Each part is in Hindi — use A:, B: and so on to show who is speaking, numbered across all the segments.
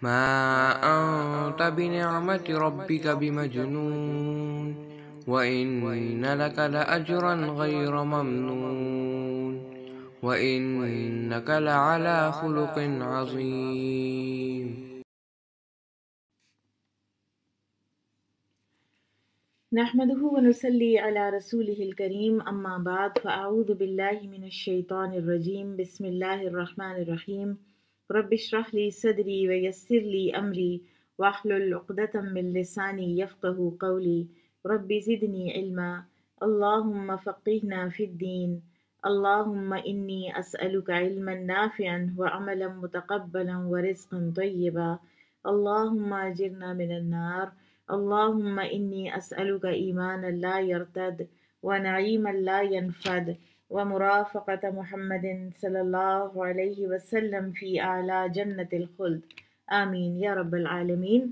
A: ما أنت بنعمة ربك بمجنون وإن لك لأجرا غير ممنون وإنك لعلى خلق عظيم نحمده ونصلي على رسوله الكريم أما بعد فأعوذ بالله من الشيطان الرجيم بسم الله الرحمن الرحيم رب اشرح لي صدري ويسر لي أمري واحلل عقدة من لساني يفقه قولي رب زدني علما اللهم فقهنا في الدين اللهم إني أسألك علما نافعا وعملا متقبلا ورزقا طيبا اللهم أجرنا من النار اللهم إني أسألك إيمانا لا يرتد ونعيما لا ينفد ومرافقة محمد صلى الله عليه وسلم في أعلى جنة الخلد آمين يا رب العالمين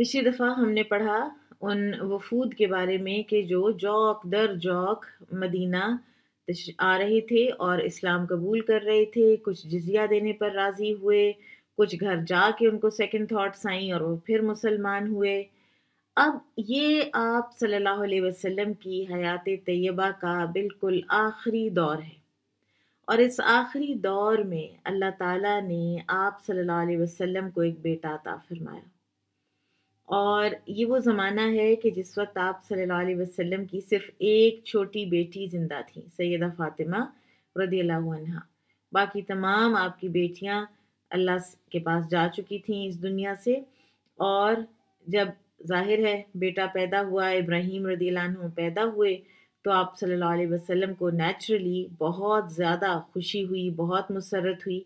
A: पिछली दफ़ा हमने पढ़ा उन वफूद के बारे में कि जो जौक दर जौक मदीना आ रहे थे और इस्लाम कबूल कर रहे थे कुछ जजिया देने पर राज़ी हुए कुछ घर जा के उनको सेकंड थॉट्स आई और वो फिर मुसलमान हुए अब ये आप सल्लल्लाहु अलैहि वसल्लम की हयात तय्यबा का बिल्कुल आखिरी दौर है और इस आखिरी दौर में अल्लाह ताला ने आप सल्लल्लाहु अलैहि वसल्लम को एक बेटा अता फरमाया और ये वो ज़माना है कि जिस वक्त आप सल्लल्लाहु अलैहि वसल्लम की सिर्फ एक छोटी बेटी ज़िंदा थी सैदा फ़ातिमा रदी बाकी तमाम आपकी बेटियाँ अल्लाह के पास जा चुकी थीं इस दुनिया से और जब ज़ाहिर है बेटा पैदा हुआ इब्राहिम रदीलान पैदा हुए तो आप सल्लल्लाहु अलैहि वसल्लम को नेचुरली बहुत ज़्यादा खुशी हुई बहुत मुसरत हुई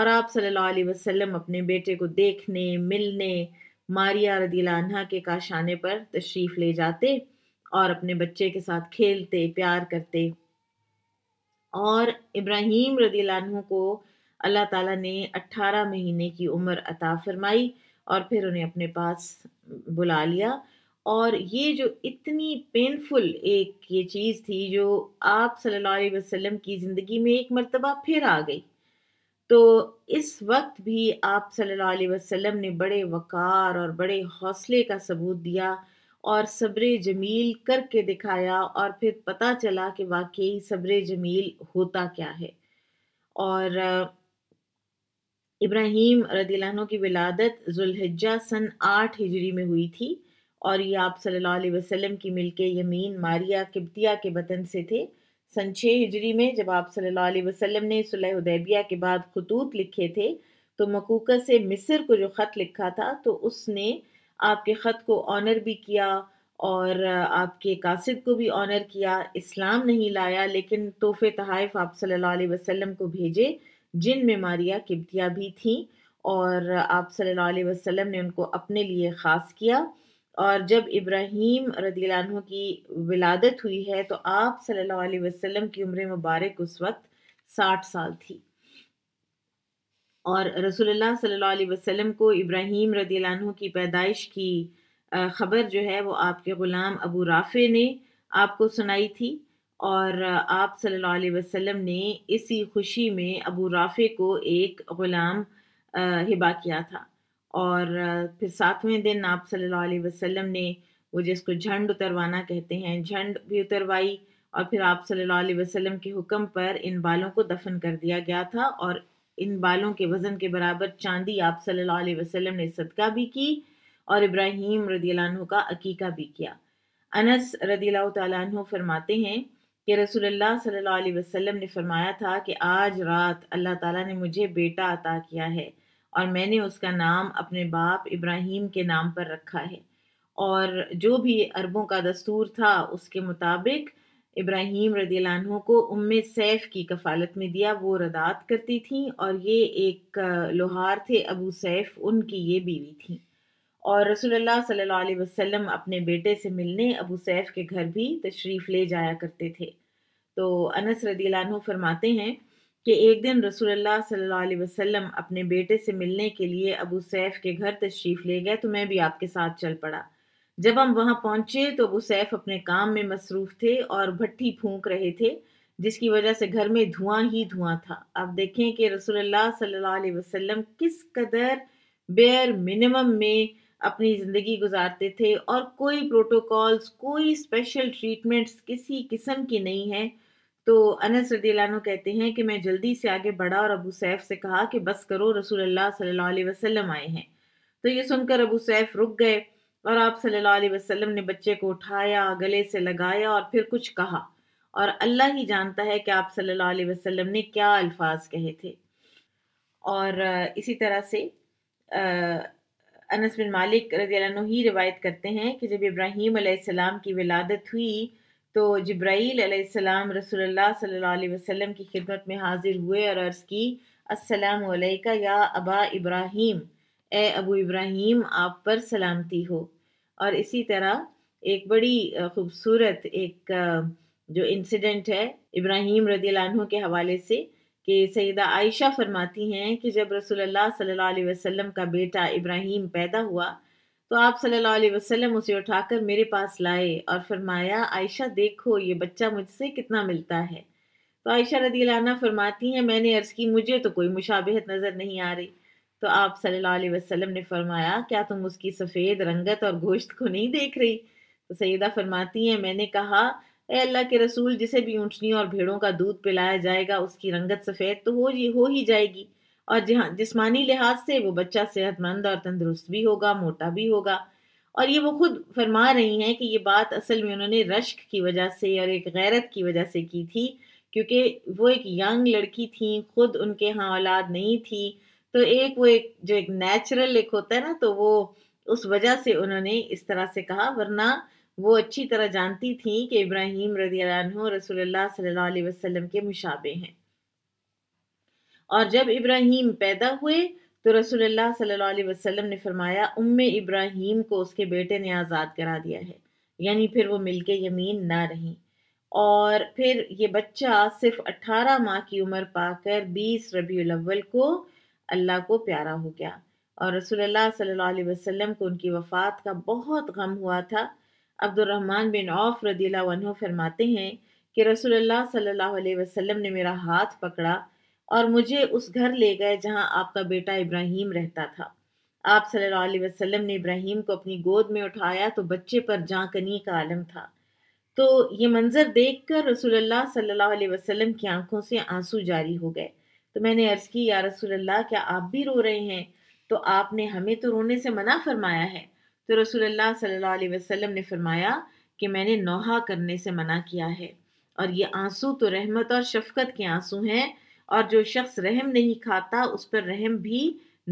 A: और आप सल्लल्लाहु अलैहि वसल्लम अपने बेटे को देखने मिलने मारिया रदीला के काशाने पर तशरीफ़ ले जाते और अपने बच्चे के साथ खेलते प्यार करते और इब्राहिम रदीला को अल्लाह ताला ने 18 महीने की उम्र अता फरमाई और फिर उन्हें अपने पास बुला लिया और ये जो इतनी पेनफुल एक ये चीज़ थी जो आप सल्लल्लाहु अलैहि वसल्लम की ज़िंदगी में एक मर्तबा फिर आ गई तो इस वक्त भी आप सल्लल्लाहु अलैहि वसल्लम ने बड़े वक़ार और बड़े हौसले का सबूत दिया और सब्र जमील करके दिखाया और फिर पता चला कि वाकई सब्र जमील होता क्या है और इब्राहिम रदीलानों की विलादत ज़ुल्हिजा सन आठ हिजरी में हुई थी और ये आप सल्लल्लाहु अलैहि वसल्लम की मिलके यमीन मारिया किब्तिया के वतन से थे सन छः हिजरी में जब आप सल्लल्लाहु अलैहि वसल्लम ने सुलह उदैबिया के बाद खतूत लिखे थे तो मकूका से मिस्र को जो ख़त लिखा था तो उसने आपके ख़त को ऑनर भी किया और आपके कासिद को भी ऑनर किया इस्लाम नहीं लाया लेकिन तोहफ़े तहफ़ आप सल्लल्लाहु अलैहि वसल्लम को भेजे जिन में मारिया किब्तिया भी थीं और आप सल्लल्लाहु अलैहि वसल्लम ने उनको अपने लिए ख़ास किया और जब इब्राहीम रदीलानों की विलादत हुई है तो आप सल्लल्लाहु अलैहि वसल्लम की उम्र मुबारक उस वक्त साठ साल थी और रसूलुल्लाह सल्लल्लाहु अलैहि वसल्लम को इब्राहिम रदीलानों की पैदाइश की ख़बर जो है वो आपके ग़ुलाम अबू राफ़े ने आपको सुनाई थी और आप सल्लल्लाहु अलैहि वसल्लम ने इसी खुशी में अबू राफ़े को एक ग़ुलाम हिबा किया था और फिर सातवें दिन आप सल्लल्लाहु अलैहि वसल्लम ने वो जिसको झंड उतरवाना कहते हैं झंड भी उतरवाई और फिर आप सल्लल्लाहु अलैहि वसल्लम के हुक्म पर इन बालों को दफन कर दिया गया था और इन बालों के वज़न के बराबर चांदी आप सल्लल्लाहु अलैहि वसल्लम ने सदका भी की और इब्राहीम रदी का अकीका भी किया अनस रदील तु फरमाते हैं कि रसूलुल्लाह सल्लल्लाहु अलैहि वसल्लम ने फरमाया था कि आज रात अल्लाह ताला ने मुझे बेटा अता किया है और मैंने उसका नाम अपने बाप इब्राहीम के नाम पर रखा है और जो भी अरबों का दस्तूर था उसके मुताबिक इब्राहीम रदीलानों को उम्म सैफ की कफालत में दिया वो रदात करती थी और ये एक लोहार थे अबू सैफ उनकी ये बीवी थी और रसोल्ला सल्ला वसम अपने बेटे से मिलने अबू सैफ के घर भी तशरीफ़ ले जाया करते थे तो अनस रदीलानू फरमाते हैं कि एक दिन रसोल्ला सल्ला वसम अपने बेटे से मिलने के लिए अबू सैफ के घर तशरीफ़ ले गए तो मैं भी आपके साथ चल पड़ा जब हम वहाँ पहुँचे तो अबू सैफ अपने काम में मसरूफ़ थे और भट्टी फूंक रहे थे जिसकी वजह से घर में धुआं ही धुआं था आप देखें कि रसोल्ला सल्ला वसम किस कदर बेयर मिनिमम में अपनी ज़िंदगी गुजारते थे और कोई प्रोटोकॉल्स कोई स्पेशल ट्रीटमेंट्स किसी किस्म की नहीं है तो अनस रदीलानो कहते हैं कि मैं जल्दी से आगे बढ़ा और अबू सैफ से कहा कि बस करो रसूल अल्लाह सल्लल्लाहु अलैहि वसल्लम आए हैं तो ये सुनकर अबू सैफ रुक गए और आप सल्लल्लाहु अलैहि वसल्लम ने बच्चे को उठाया गले से लगाया और फिर कुछ कहा और अल्लाह ही जानता है कि आप सल्लल्लाहु अलैहि वसल्लम ने क्या अल्फाज कहे थे और इसी तरह से अनस बिन मालिक रजील ही रिवायत करते हैं कि जब इब्राहीम आसमाम की विलादत हुई तो जब्राईलम रसोल्ला सल्ला वसम की खिदमत में हाजिर हुए और अर्ज़ की असलका या अबा इब्राहीम ए अबू इब्राहीम आप पर सलामती हो और इसी तरह एक बड़ी खूबसूरत एक जो इंसिडेंट है इब्राहीम रदी के हवाले से कि सईदा आयशा फरमाती हैं कि जब रसोल्ला सल्ला वसम का बेटा इब्राहिम पैदा हुआ तो आप सल्लल्लाहु अलैहि वसल्लम उसे उठाकर मेरे पास लाए और फरमाया आयशा देखो ये बच्चा मुझसे कितना मिलता है तो आयशा रदी लाना फरमाती हैं मैंने अर्ज़ की मुझे तो कोई मुशाबहत नज़र नहीं आ रही तो आप सल्लल्लाहु अलैहि वसल्लम ने फरमाया क्या तुम उसकी सफ़ेद रंगत और गोश्त को नहीं देख रही तो सैदा फरमाती हैं मैंने कहा ए अल्लाह के रसूल जिसे भी ऊँटनी और भेड़ों का दूध पिलाया जाएगा उसकी रंगत सफ़ेद तो हो ही हो ही जाएगी और जहाँ जिसमानी लिहाज से वो बच्चा सेहतमंद और तंदरुस्त भी होगा मोटा भी होगा और ये वो खुद फरमा रही हैं कि ये बात असल में उन्होंने रश्क की वजह से और एक गैरत की वजह से की थी क्योंकि वो एक यंग लड़की थी खुद उनके यहाँ औलाद नहीं थी तो एक वो एक जो एक नेचुरल एक होता है ना तो वो उस वजह से उन्होंने इस तरह से कहा वरना वो अच्छी तरह जानती थी कि इब्राहिम रदी रसोल्ला सल्ला के मुशाबे हैं और जब इब्राहिम पैदा हुए तो रसोल्ला सल्ला वसल्लम ने फरमाया उम्म इब्राहिम को उसके बेटे ने आज़ाद करा दिया है यानी फिर वो मिल के यमीन ना रही और फिर ये बच्चा सिर्फ 18 माह की उम्र पाकर 20 रबी अव्वल को अल्लाह को प्यारा हो गया और रसोल्ला अलैहि वसल्लम को उनकी वफ़ात का बहुत गम हुआ था अब्दुलरहमान बिन औफ रदीला फरमाते हैं कि रसोल्ला सल्ला वसम ने मेरा हाथ पकड़ा और मुझे उस घर ले गए जहाँ आपका बेटा इब्राहिम रहता था आप सल्लल्लाहु अलैहि वसल्लम ने इब्राहिम को अपनी गोद में उठाया तो बच्चे पर जाकनी का आलम था तो ये मंज़र देख कर रसोल्ला अलैहि वसल्लम की आंखों से आंसू जारी हो गए तो मैंने अर्ज़ की या रसोल्ला क्या आप भी रो रहे हैं तो आपने हमें तो रोने से मना फरमाया है तो रसोल्ला सल्लल्लाहु अलैहि वसल्लम ने फरमाया कि मैंने नोहा करने से मना किया है और ये आंसू तो रहमत और शफकत के आंसू हैं और जो शख्स रहम नहीं खाता उस पर रहम भी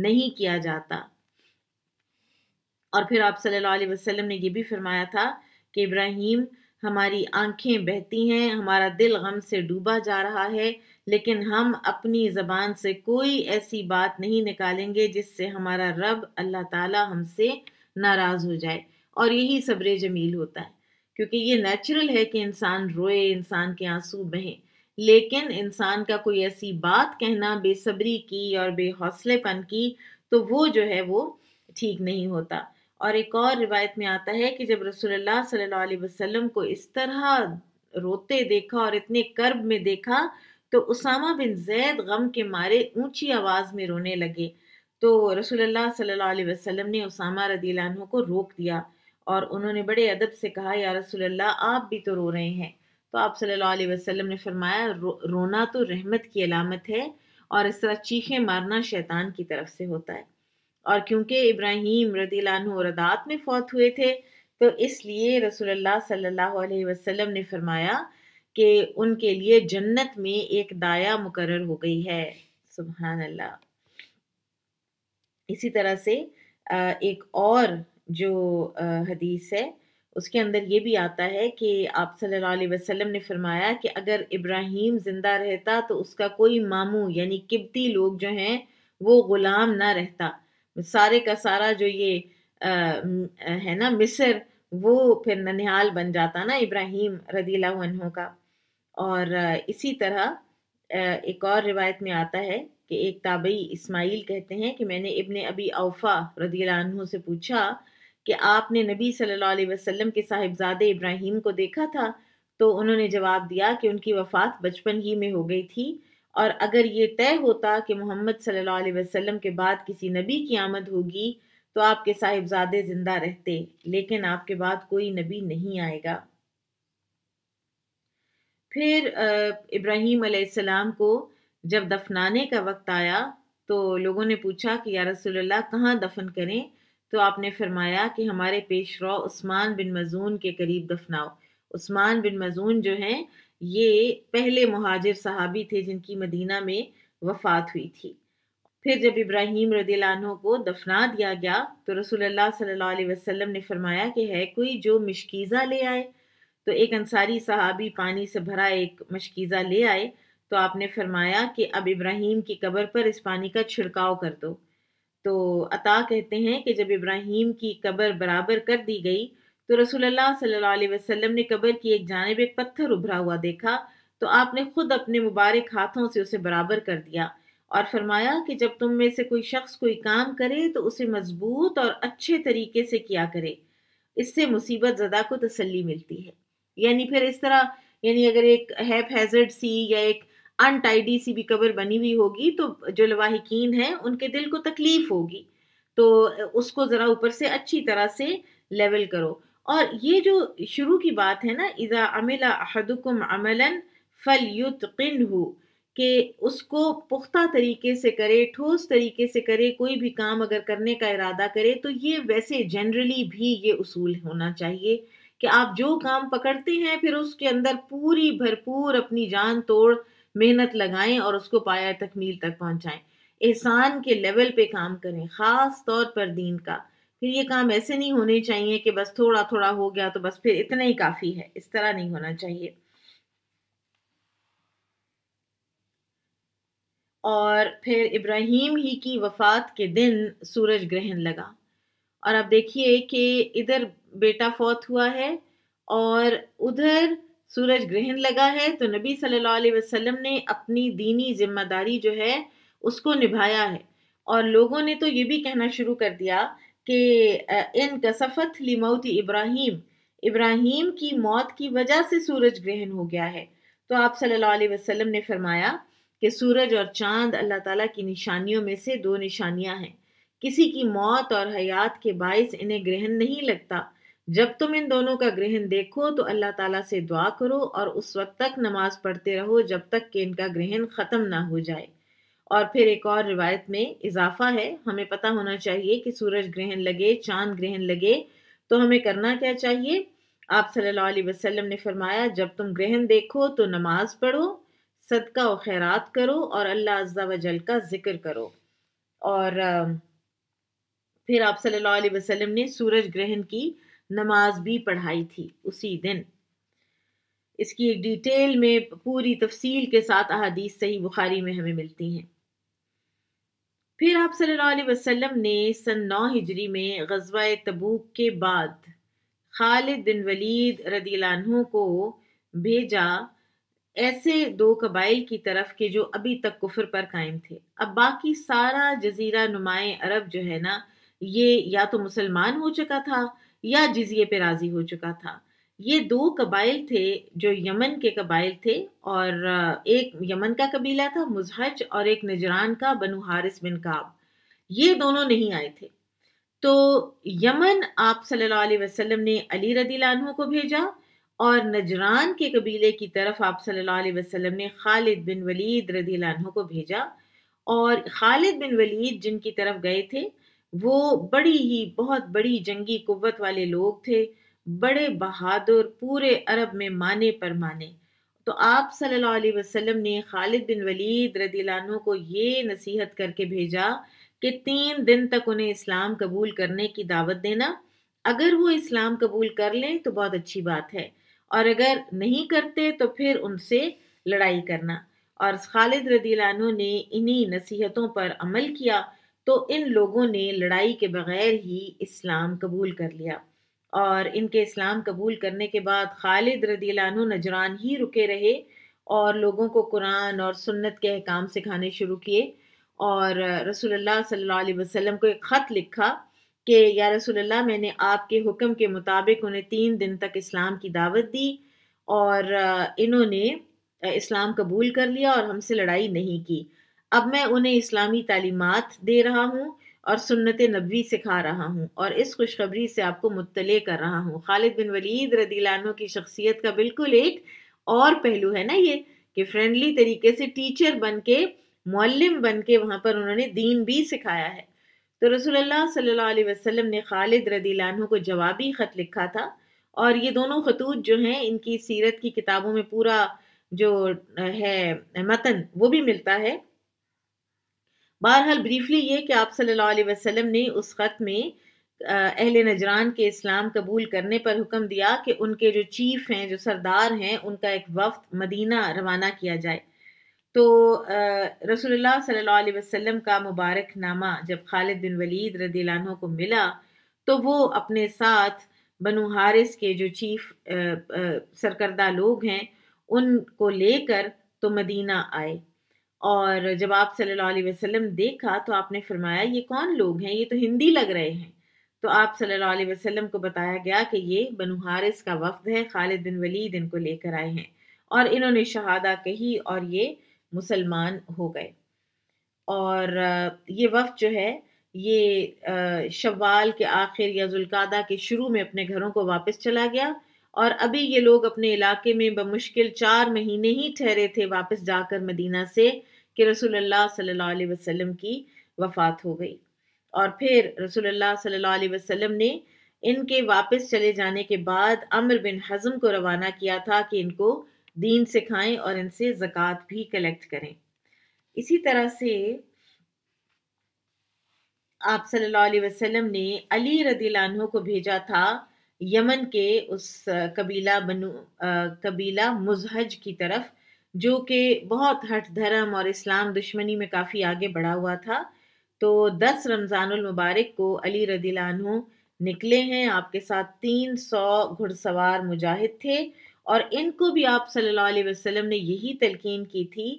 A: नहीं किया जाता और फिर आप सल्लल्लाहु अलैहि वसल्लम ने यह भी फरमाया था कि इब्राहिम हमारी आंखें बहती हैं हमारा दिल गम से डूबा जा रहा है लेकिन हम अपनी ज़बान से कोई ऐसी बात नहीं निकालेंगे जिससे हमारा रब अल्लाह ताला हमसे नाराज़ हो जाए और यही सब्र जमील होता है क्योंकि ये नेचुरल है कि इंसान रोए इंसान के आंसू बहें लेकिन इंसान का कोई ऐसी बात कहना बेसब्री की और बेहौसलेपन की तो वो जो है वो ठीक नहीं होता और एक और रिवायत में आता है कि जब रसोल्ला सल्ला वसम को इस तरह रोते देखा और इतने कर्ब में देखा तो उसामा बिन जैद गम के मारे ऊंची आवाज़ में रोने लगे तो रसोल्ला सल्ला वसलम ने उसामा रदी अनहु को रोक दिया और उन्होंने बड़े अदब से कहा या रसोल्ला आप भी तो रो रहे हैं तो आप सल्ला वसलम ने फरमाया रो, रोना तो रहमत की अलामत है और इस तरह चीखें मारना शैतान की तरफ से होता है और क्योंकि इब्राहिम रदी अनहु रदात में फौत हुए थे तो इसलिए रसोल्ला सल्ला वसलम ने फरमाया कि उनके लिए जन्नत में एक दाया मुकर हो गई है सुबहानल्ला अल्लाह इसी तरह से एक और जो हदीस है उसके अंदर ये भी आता है कि आप सल्लल्लाहु अलैहि वसल्लम ने फरमाया कि अगर इब्राहिम ज़िंदा रहता तो उसका कोई मामू यानी किबती लोग जो हैं वो ग़ुलाम ना रहता सारे का सारा जो ये आ, है ना मिस्र वो फिर ननिहाल बन जाता ना इब्राहिम रदीला का और इसी तरह एक और रिवायत में आता है कि एक ताबई इस्माइल कहते हैं कि मैंने इबन अबी अवफा रदी से पूछा कि आपने नबी सल्लल्लाहु अलैहि वसल्लम के साहिबजादे इब्राहिम को देखा था तो उन्होंने जवाब दिया कि उनकी वफ़ात बचपन ही में हो गई थी और अगर ये तय होता कि मोहम्मद सल्लल्लाहु अलैहि वसल्लम के बाद किसी नबी की आमद होगी तो आपके साहिबजादे ज़िंदा रहते लेकिन आपके बाद कोई नबी नहीं आएगा फिर इब्राहिम को जब दफनाने का वक्त आया तो लोगों ने पूछा कि या रसोल्ला कहाँ दफन करें तो आपने फरमाया कि हमारे पेशरौ उस्मान बिन मजून के करीब दफनाओ उस्मान बिन मजून जो हैं ये पहले महाजिर सहाबी थे जिनकी मदीना में वफात हुई थी फिर जब इब्राहिम रदीलानों को दफना दिया गया तो रसोल्ला सल्ला वसलम ने फरमाया कि है कोई जो मशकीज़ा ले आए तो एक अंसारी सहाबी पानी से भरा एक मशकीज़ा ले आए तो आपने फरमाया कि अब इब्राहिम की कब्र पर इस पानी का छिड़काव कर दो तो अता कहते हैं कि जब इब्राहिम की कब्र बराबर कर दी गई तो रसूलुल्लाह सल्लल्लाहु अलैहि वसल्लम ने कब्र की एक जानब एक पत्थर उभरा हुआ देखा तो आपने खुद अपने मुबारक हाथों से उसे बराबर कर दिया और फरमाया कि जब तुम में से कोई शख्स कोई काम करे तो उसे मजबूत और अच्छे तरीके से किया करे इससे मुसीबत ज़दा को तसल्ली मिलती है यानी फिर इस तरह यानी अगर एक हैप हैजर्ड सी या एक अनटाइडी सी भी कबर बनी हुई होगी तो जो लवाहिकीन हैं उनके दिल को तकलीफ होगी तो उसको ज़रा ऊपर से अच्छी तरह से लेवल करो और ये जो शुरू की बात है ना इज़ा अमिला अहदुकुम अमलन फल युतकिन हो कि उसको पुख्ता तरीके से करे ठोस तरीके से करे कोई भी काम अगर करने का इरादा करे तो ये वैसे जनरली भी ये उसूल होना चाहिए कि आप जो काम पकड़ते हैं फिर उसके अंदर पूरी भरपूर अपनी जान तोड़ मेहनत लगाएं और उसको पाया तकमील तक पहुंचाएं एहसान के लेवल पे काम करें ख़ास तौर पर दीन का फिर ये काम ऐसे नहीं होने चाहिए कि बस थोड़ा थोड़ा हो गया तो बस फिर इतना ही काफ़ी है इस तरह नहीं होना चाहिए और फिर इब्राहिम ही की वफात के दिन सूरज ग्रहण लगा और आप देखिए कि इधर बेटा फौत हुआ है और उधर सूरज ग्रहण लगा है तो नबी सल्लल्लाहु अलैहि वसल्लम ने अपनी दीनी जिम्मेदारी जो है उसको निभाया है और लोगों ने तो ये भी कहना शुरू कर दिया कि इन कसफत लिमौत इब्राहिम इब्राहिम की मौत की वजह से सूरज ग्रहण हो गया है तो आप सल्लल्लाहु अलैहि वसल्लम ने फरमाया कि सूरज और चांद अल्लाह ताला की निशानियों में से दो निशानियां हैं किसी की मौत और हयात के बायस इन्हें ग्रहण नहीं लगता जब तुम इन दोनों का ग्रहण देखो तो अल्लाह ताला से दुआ करो और उस वक्त तक नमाज पढ़ते रहो जब तक कि इनका ग्रहण ख़त्म ना हो जाए और फिर एक और रिवायत में इजाफा है हमें पता होना चाहिए कि सूरज ग्रहण लगे चांद ग्रहण लगे तो हमें करना क्या चाहिए आप सल्लल्लाहु अलैहि वसल्लम ने फरमाया जब तुम ग्रहण देखो तो नमाज पढ़ो सदका और खैरात करो और अल्लाह अज्जा वजल का जिक्र करो और फिर आप सल्लल्लाहु अलैहि वसल्लम ने सूरज ग्रहण की नमाज भी पढ़ाई थी उसी दिन इसकी एक डिटेल में पूरी तफसील के साथ अहदीस सही बुखारी में हमें मिलती हैं फिर आप सल्लल्लाहु अलैहि वसल्लम ने सन नौ हिजरी में गजवा तबूक के बाद खालिद बिन वलीद रदीलानहों को भेजा ऐसे दो कबाइल की तरफ के जो अभी तक कुफर पर कायम थे अब बाकी सारा जजीरा नुमाए अरब जो है ना ये या तो मुसलमान हो चुका था या जिजिए पे राजी हो चुका था ये दो कबाइल थे जो यमन के कबाइल थे और एक यमन का कबीला था मुजहज और एक नजरान का बनु हारिस बिन काब ये दोनों नहीं आए थे तो यमन आप सल्लल्लाहु अलैहि वसल्लम ने अली रदी लानों को भेजा और नजरान के कबीले की तरफ आप सल्लल्लाहु अलैहि वसल्लम ने खालिद बिन वलीद रदी लानों को भेजा और खालिद बिन वलीद जिनकी तरफ गए थे वो बड़ी ही बहुत बड़ी जंगी कुत वाले लोग थे बड़े बहादुर पूरे अरब में माने पर माने तो आप सल्लल्लाहु अलैहि वसल्लम ने खालिद बिन वलीद रदीलानों को ये नसीहत करके भेजा कि तीन दिन तक उन्हें इस्लाम कबूल करने की दावत देना अगर वो इस्लाम कबूल कर लें तो बहुत अच्छी बात है और अगर नहीं करते तो फिर उनसे लड़ाई करना और खालिद रदीलानों ने इन्हीं नसीहतों पर अमल किया तो इन लोगों ने लड़ाई के बग़ैर ही इस्लाम कबूल कर लिया और इनके इस्लाम कबूल करने के बाद खालिद रदीलानु नजरान ही रुके रहे और लोगों को कुरान और सुन्नत के अहकाम सिखाने शुरू किए और रसोल्ला सल्ला वसम को एक ख़त लिखा कि या रसोल्ला मैंने आपके हुक्म के मुताबिक उन्हें तीन दिन तक इस्लाम की दावत दी और इन्होंने इस्लाम कबूल कर लिया और हमसे लड़ाई नहीं की अब मैं उन्हें इस्लामी तालीमत दे रहा हूँ और सुन्नत नबी सिखा रहा हूँ और इस खुशखबरी से आपको मुतल कर रहा हूँ खालिद बिन वलीद रदीलानों की शख्सियत का बिल्कुल एक और पहलू है ना ये कि फ्रेंडली तरीके से टीचर बन के मौलम बन के वहाँ पर उन्होंने दीन भी सिखाया है तो रसोल्ला सल्ला वसलम ने खालिद रदीलानों को जवाबी ख़त लिखा था और ये दोनों खतूत जो हैं इनकी सीरत की किताबों में पूरा जो है मतन वो भी मिलता है बहरहाल ब्रीफली ये कि आप सल्लल्लाहु अलैहि वसल्लम ने उस ख़त में अहल नजरान के इस्लाम कबूल करने पर हुक्म दिया कि उनके जो चीफ हैं जो सरदार हैं उनका एक वफ्त मदीना रवाना किया जाए तो रसोल्ला सल्ला वसम का मुबारक नामा जब खालिद बिन वलीद रदीलानों को मिला तो वो अपने साथ बनु हारिस के जो चीफ सरकर्दा लोग हैं उनको लेकर तो मदीना आए और जब आप सल्लल्लाहु अलैहि वसल्लम देखा तो आपने फरमाया ये कौन लोग हैं ये तो हिंदी लग रहे हैं तो आप सल्लल्लाहु अलैहि वसल्लम को बताया गया कि ये बनु हारिस का वफद है खालिद बिन वलीद इनको लेकर आए हैं और इन्होंने शहादा कही और ये मुसलमान हो गए और ये वफ़ जो है ये शवाल के आखिर या जुल्कादा के शुरू में अपने घरों को वापस चला गया और अभी ये लोग अपने इलाके में बमुश्किल चार महीने ही ठहरे थे वापस जाकर मदीना से कि रसूलुल्लाह सल्लल्लाहु अलैहि वसल्लम की वफ़ात हो गई और फिर रसूलुल्लाह सल्लल्लाहु अलैहि वसल्लम ने इनके वापस चले जाने के बाद अमर बिन हज़म को रवाना किया था कि इनको दीन सिखाएं और इनसे ज़क़़त भी कलेक्ट करें इसी तरह से आप सल्लल्लाहु अलैहि वसल्लम ने अली रदीलानों को भेजा था यमन के उस कबीला बनु कबीला मुजहज की तरफ जो कि बहुत हट धर्म और इस्लाम दुश्मनी में काफ़ी आगे बढ़ा हुआ था तो दस रमज़ानुल मुबारक को अली रदीलानू निकले हैं आपके साथ तीन सौ घुड़सवार मुजाहिद थे और इनको भी आप सल्लल्लाहु अलैहि वसल्लम ने यही तलकीन की थी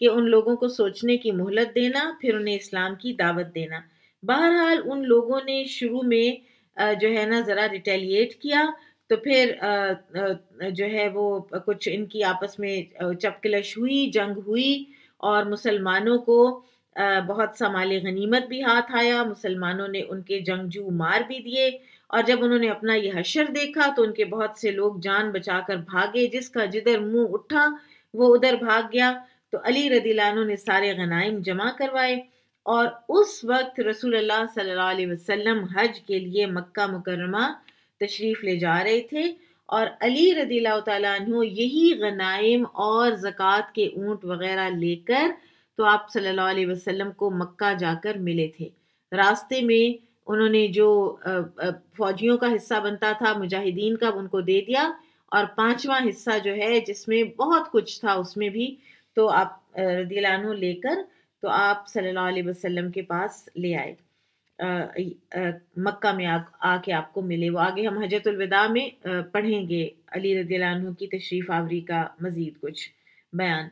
A: कि उन लोगों को सोचने की मोहलत देना फिर उन्हें इस्लाम की दावत देना बहरहाल उन लोगों ने शुरू में जो है ना ज़रा रिटेलिएट किया तो फिर जो है वो कुछ इनकी आपस में चपकलश हुई जंग हुई और मुसलमानों को बहुत सा माल गनीमत भी हाथ आया मुसलमानों ने उनके जंगजू मार भी दिए और जब उन्होंने अपना यह हशर देखा तो उनके बहुत से लोग जान बचाकर भागे जिसका जिधर मुंह उठा वो उधर भाग गया तो अली रदीलानों ने सारे गनाइम जमा करवाए और उस वक्त रसूल अल्लाह सल्लल्लाहु अलैहि वसल्लम हज के लिए मक्का मुकरमा तशरीफ़ ले जा रहे थे और अली रदी तु यही गनाइम और ज़क़़त के ऊँट वगैरह लेकर तो आप सल्लल्लाहु अलैहि वसल्लम को मक्का जाकर मिले थे रास्ते में उन्होंने जो फौजियों का हिस्सा बनता था मुजाहिदीन का उनको दे दिया और पांचवा हिस्सा जो है जिसमें बहुत कुछ था उसमें भी तो आप रदी लेकर तो आप सल्लल्लाहु अलैहि वसल्लम के पास ले आए मक्का में आ, आके आपको मिले वो आगे हम हजरतुलविदा में आ, पढ़ेंगे अली रदील्हु की तशरीफ़ आवरी का मज़ीद कुछ बयान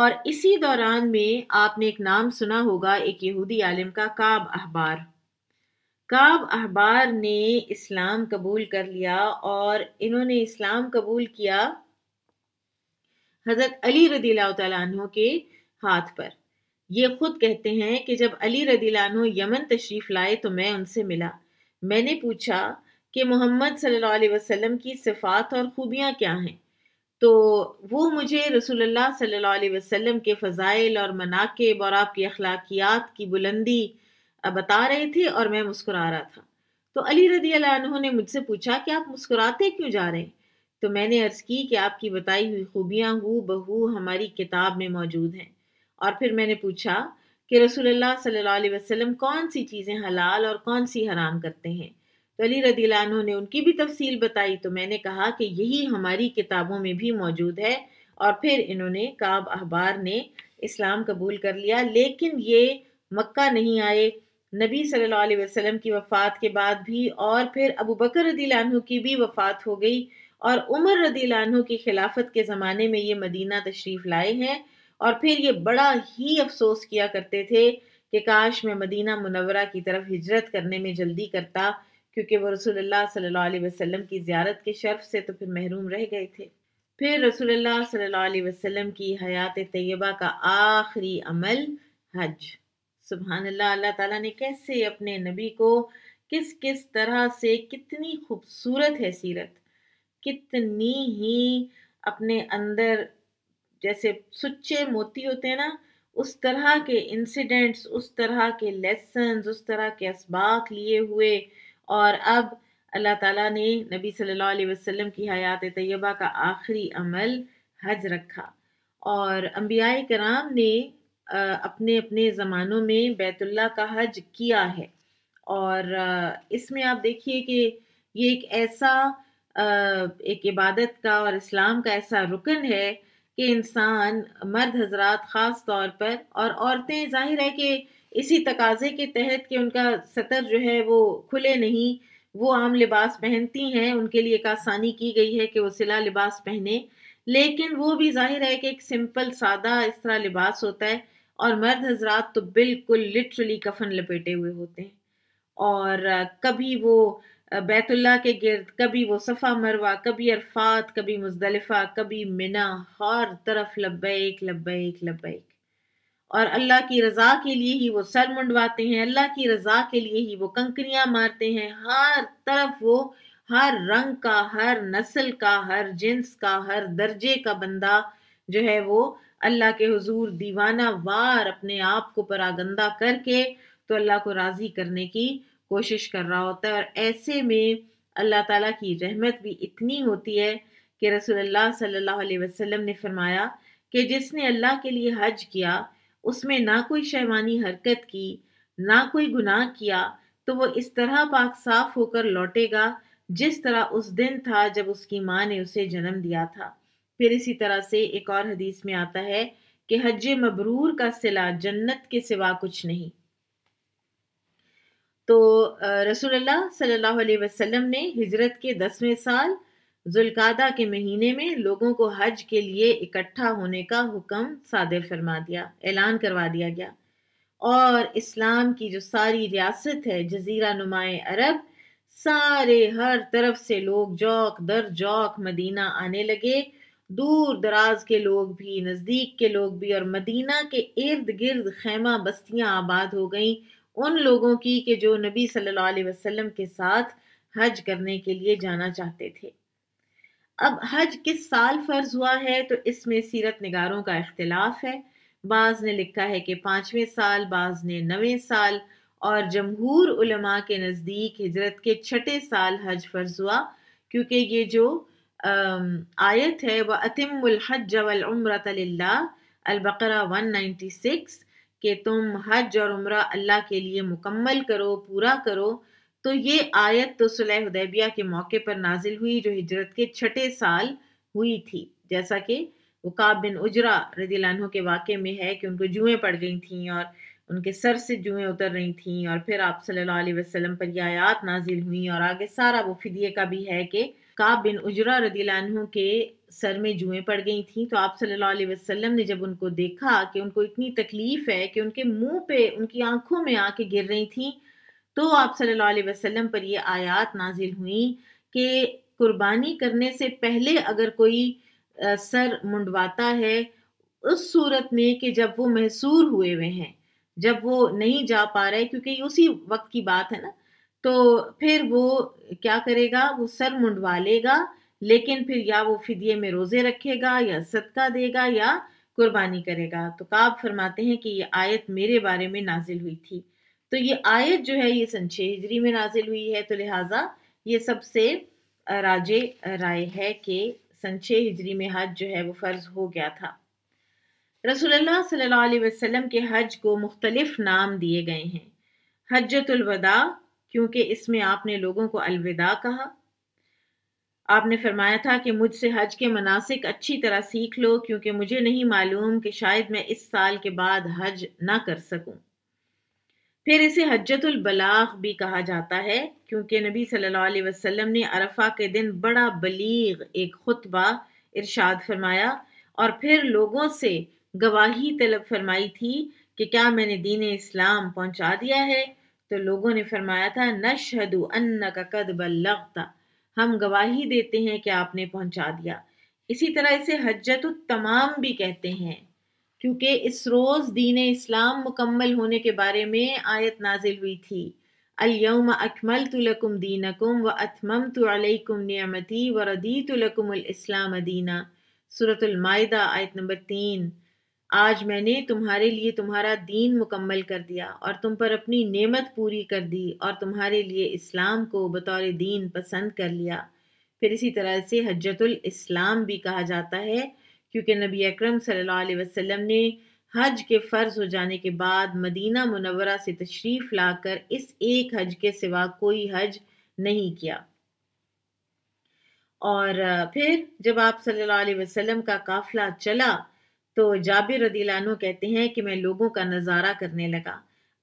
A: और इसी दौरान में आपने एक नाम सुना होगा एक यहूदी आलिम का काब अहबार काब अहबार ने इस्लाम कबूल कर लिया और इन्होंने इस्लाम कबूल किया हज़रत अली रदील्ला के हाथ पर ये खुद कहते हैं कि जब अली रदीलानो यमन तशरीफ़ लाए तो मैं उनसे मिला मैंने पूछा कि मोहम्मद सल्लल्लाहु अलैहि वसल्लम की सिफ़ात और ख़ूबियाँ क्या हैं तो वो मुझे रसूलुल्लाह सल्लल्लाहु अलैहि वसल्लम के फ़ज़ाइल और मनाकब और आपकी अखलाकियात की बुलंदी बता रहे थे और मैं मुस्कुरा रहा था तो अली रदी ने मुझसे पूछा कि आप मुस्कुराते क्यों जा रहे हैं तो मैंने अर्ज़ की कि आपकी बताई हुई खूबियाँ हु बहू हमारी किताब में मौजूद हैं और फिर मैंने पूछा कि रसूलुल्लाह सल्लल्लाहु अलैहि वसल्लम कौन सी चीज़ें हलाल और कौन सी हराम करते हैं तो अली रदी ने उनकी भी तफसील बताई तो मैंने कहा कि यही हमारी किताबों में भी मौजूद है और फिर इन्होंने काब अहबार ने इस्लाम कबूल कर लिया लेकिन ये मक्का नहीं आए नबी सल्लल्लाहु अलैहि वसल्लम की वफ़ात के बाद भी और फिर अबू बकर रदी की भी वफ़ात हो गई और उमर रदी की खिलाफत के ज़माने में ये मदीना तशरीफ़ लाए हैं और फिर ये बड़ा ही अफसोस किया करते थे कि काश मैं मदीना मुनवरा की तरफ हिजरत करने में जल्दी करता क्योंकि वह रसोल्ला सल्ला वसम की ज्यारत के शर्फ से तो फिर महरूम रह गए थे फिर रसोल्ला सल्ला वसम की हयात तय्यबा का आखिरी अमल हज सुबहान अल्लाह अल्लाह ताला ने कैसे अपने नबी को किस किस तरह से कितनी खूबसूरत है सीरत कितनी ही अपने अंदर जैसे सुच्चे मोती होते हैं ना उस तरह के इंसिडेंट्स उस तरह के लेसन उस तरह के इसबाक लिए हुए और अब अल्लाह ताला ने नबी सल्लल्लाहु अलैहि वसल्लम की हयात तय्यबा का आखिरी अमल हज रखा और अम्बिया कराम ने अपने अपने ज़मानों में बैतुल्ला का हज किया है और इसमें आप देखिए कि ये एक ऐसा एक इबादत का और इस्लाम का ऐसा रुकन है कि इंसान मर्द हजरात ख़ास तौर पर और औरतें जाहिर है कि इसी तकाजे के तहत कि उनका सतर जो है वो खुले नहीं वो आम लिबास पहनती हैं उनके लिए एक आसानी की गई है कि वो सिला लिबास पहने लेकिन वो भी जाहिर है कि एक सिंपल सादा इस तरह लिबास होता है और मर्द हजरात तो बिल्कुल लिटरली कफन लपेटे हुए होते हैं और कभी वो बैतुल्ला के गिरद कभी वो सफ़ा मरवा कभी अरफात कभी मुजलफा कभी मिना हर तरफ लबैक लबैक लबैक और अल्लाह की रज़ा के लिए ही वो सर मुंडवाते हैं अल्लाह की रज़ा के लिए ही वो कंकरियाँ मारते हैं हर तरफ वो हर रंग का हर नस्ल का हर जिन्स का हर दर्जे का बंदा जो है वो अल्लाह के हजूर दीवाना वार अपने आप को परागंदा करके तो अल्लाह को राज़ी करने की कोशिश कर रहा होता है और ऐसे में अल्लाह ताला की रहमत भी इतनी होती है कि रसोल्ला सल्लल्लाहु अलैहि वसल्लम ने फरमाया कि जिसने अल्लाह के लिए हज किया उसमें ना कोई शैवानी हरकत की ना कोई गुनाह किया तो वो इस तरह पाक साफ होकर लौटेगा जिस तरह उस दिन था जब उसकी माँ ने उसे जन्म दिया था फिर इसी तरह से एक और हदीस में आता है कि हज मबरूर का सिला जन्नत के सिवा कुछ नहीं तो रसूलुल्लाह सल्लल्लाहु अलैहि वसल्लम ने हिजरत के दसवें साल जुल्कादा के महीने में लोगों को हज के लिए इकट्ठा होने का हुक्म सादिर फरमा दिया ऐलान करवा दिया गया और इस्लाम की जो सारी रियासत है जजीरा नुमाए अरब सारे हर तरफ से लोग जौक दर जौक मदीना आने लगे दूर दराज के लोग भी नज़दीक के लोग भी और मदीना के इर्द गिर्द खैमा बस्तियां आबाद हो गईं उन लोगों की कि जो नबी सल्लल्लाहु अलैहि वसल्लम के साथ हज करने के लिए जाना चाहते थे अब हज किस साल फ़र्ज हुआ है तो इसमें सीरत नगारों का इख्तलाफ है बाज़ ने लिखा है कि पाँचवें साल बाज़ ने नवें साल और जमहूर उलमा के नज़दीक हिजरत के छठे साल हज फ़र्ज हुआ क्योंकि ये जो आयत है वह अतिमहज वमरत अलबकर वन नाइन्टी सिक्स कि तुम हज और उम्र अल्लाह के लिए मुकम्मल करो पूरा करो तो ये आयत तो सुलह के मौके पर नाजिल हुई जो हिजरत के छठे साल हुई थी जैसा कि वकाब बिन उजरा रदीलानों के वाक़े में है कि उनको जुएँ पड़ गई थी और उनके सर से जुएँ उतर रही थी और फिर आप सल्लल्लाहु अलैहि वसल्लम पर यह आयात नाजिल हुई और आगे सारा वो फिदिये का भी है कि का बिन उजरा रदीलानों के सर में जुएं पड़ गई थी तो आप सल्लल्लाहु अलैहि वसल्लम ने जब उनको देखा कि उनको इतनी तकलीफ है कि उनके मुंह पे उनकी आंखों में आके गिर रही थी तो आप सल्लल्लाहु अलैहि वसल्लम पर ये आयात नाजिल हुई कि कुर्बानी करने से पहले अगर कोई सर मुंडवाता है उस सूरत में कि जब वो महसूर हुए हुए हैं जब वो नहीं जा पा रहे क्योंकि उसी वक्त की बात है ना तो फिर वो क्या करेगा वो सर मुंडवा लेगा लेकिन फिर या वो फिदिये में रोज़े रखेगा या सदका देगा या कुर्बानी करेगा तो काब फरमाते हैं कि ये आयत मेरे बारे में नाजिल हुई थी तो ये आयत जो है ये संशे हिजरी में नाजिल हुई है तो लिहाजा ये सबसे राज राय है कि संशे हिजरी में हज जो है वो फ़र्ज़ हो गया था रसोल्ला सल्ला वसलम के हज को मुख्तलिफ नाम दिए गए हैं हजतुलवदा क्योंकि इसमें आपने लोगों को अलविदा कहा आपने फरमाया था कि मुझसे हज के मनासिक अच्छी तरह सीख लो क्योंकि मुझे नहीं मालूम कि शायद मैं इस साल के बाद हज ना कर सकूं। फिर इसे हजतुल बलाग भी कहा जाता है क्योंकि नबी सल्लल्लाहु अलैहि वसल्लम ने अरफा के दिन बड़ा बलीग एक खुतबा इरशाद फरमाया और फिर लोगों से गवाही तलब फरमाई थी कि क्या मैंने दीन इस्लाम पहुंचा दिया है तो लोगों ने फरमाया था नशहदु अन्न का कद बल्लगता हम गवाही देते हैं कि आपने पहुंचा दिया इसी तरह इसे हजत तमाम भी कहते हैं क्योंकि इस रोज़ दीन इस्लाम मुकम्मल होने के बारे में आयत नाजिल हुई थी अलयम अकमल तुलकुम दीनकुम व अतमम तुलकुम नियमती व रदी इस्लाम दीना सूरतमायदा आयत नंबर तीन आज मैंने तुम्हारे लिए तुम्हारा दीन मुकम्मल कर दिया और तुम पर अपनी नेमत पूरी कर दी और तुम्हारे लिए इस्लाम को बतौर दीन पसंद कर लिया फिर इसी तरह से हजरतुल इस्लाम भी कहा जाता है क्योंकि नबी अकरम सल्लल्लाहु अलैहि वसल्लम ने हज के फ़र्ज हो जाने के बाद मदीना मुनवरा से तशरीफ़ लाकर इस एक हज के सिवा कोई हज नहीं किया और फिर जब आप सल्लल्लाहु अलैहि वसल्लम का काफ़िला चला तो जाबिर रदीलानो कहते हैं कि मैं लोगों का नज़ारा करने लगा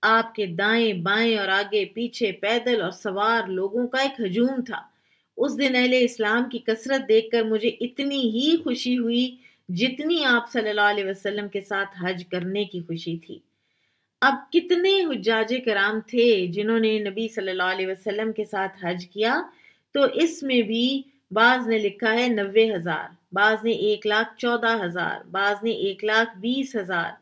A: आपके दाएं बाएं और आगे पीछे पैदल और सवार लोगों का एक हजूम था उस दिन अहले इस्लाम की कसरत देखकर मुझे इतनी ही खुशी हुई जितनी आप सल्लल्लाहु अलैहि वसल्लम के साथ हज करने की खुशी थी अब कितने हजाज कराम थे जिन्होंने नबी सल्लल्लाहु अलैहि वसल्लम के साथ हज किया तो इसमें भी बाज ने लिखा है नब्बे हजार बाज ने एक लाख चौदह हजार बाज ने एक लाख बीस हजार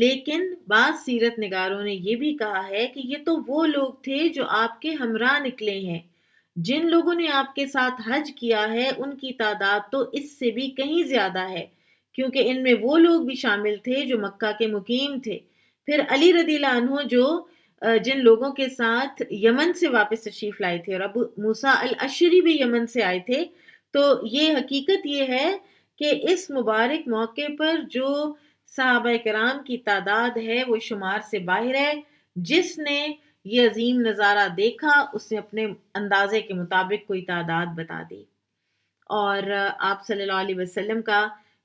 A: लेकिन बाज सीरत नगारों ने यह भी कहा है कि ये तो वो लोग थे जो आपके हमरा निकले हैं जिन लोगों ने आपके साथ हज किया है उनकी तादाद तो इससे भी कहीं ज़्यादा है क्योंकि इनमें वो लोग भी शामिल थे जो मक्का के मुकीम थे फिर अली रदीला जो जिन लोगों के साथ यमन से वापस तशरीफ लाए थे और अब मूसा अल अशरी भी यमन से आए थे तो ये हकीकत ये है कि इस मुबारक मौके पर जो साहब कराम की तादाद है वो शुमार से बाहर है जिसने ये अजीम नज़ारा देखा उसने अपने अंदाजे के मुताबिक कोई तादाद बता दी और आप सल्लल्लाहु अलैहि वसल्लम का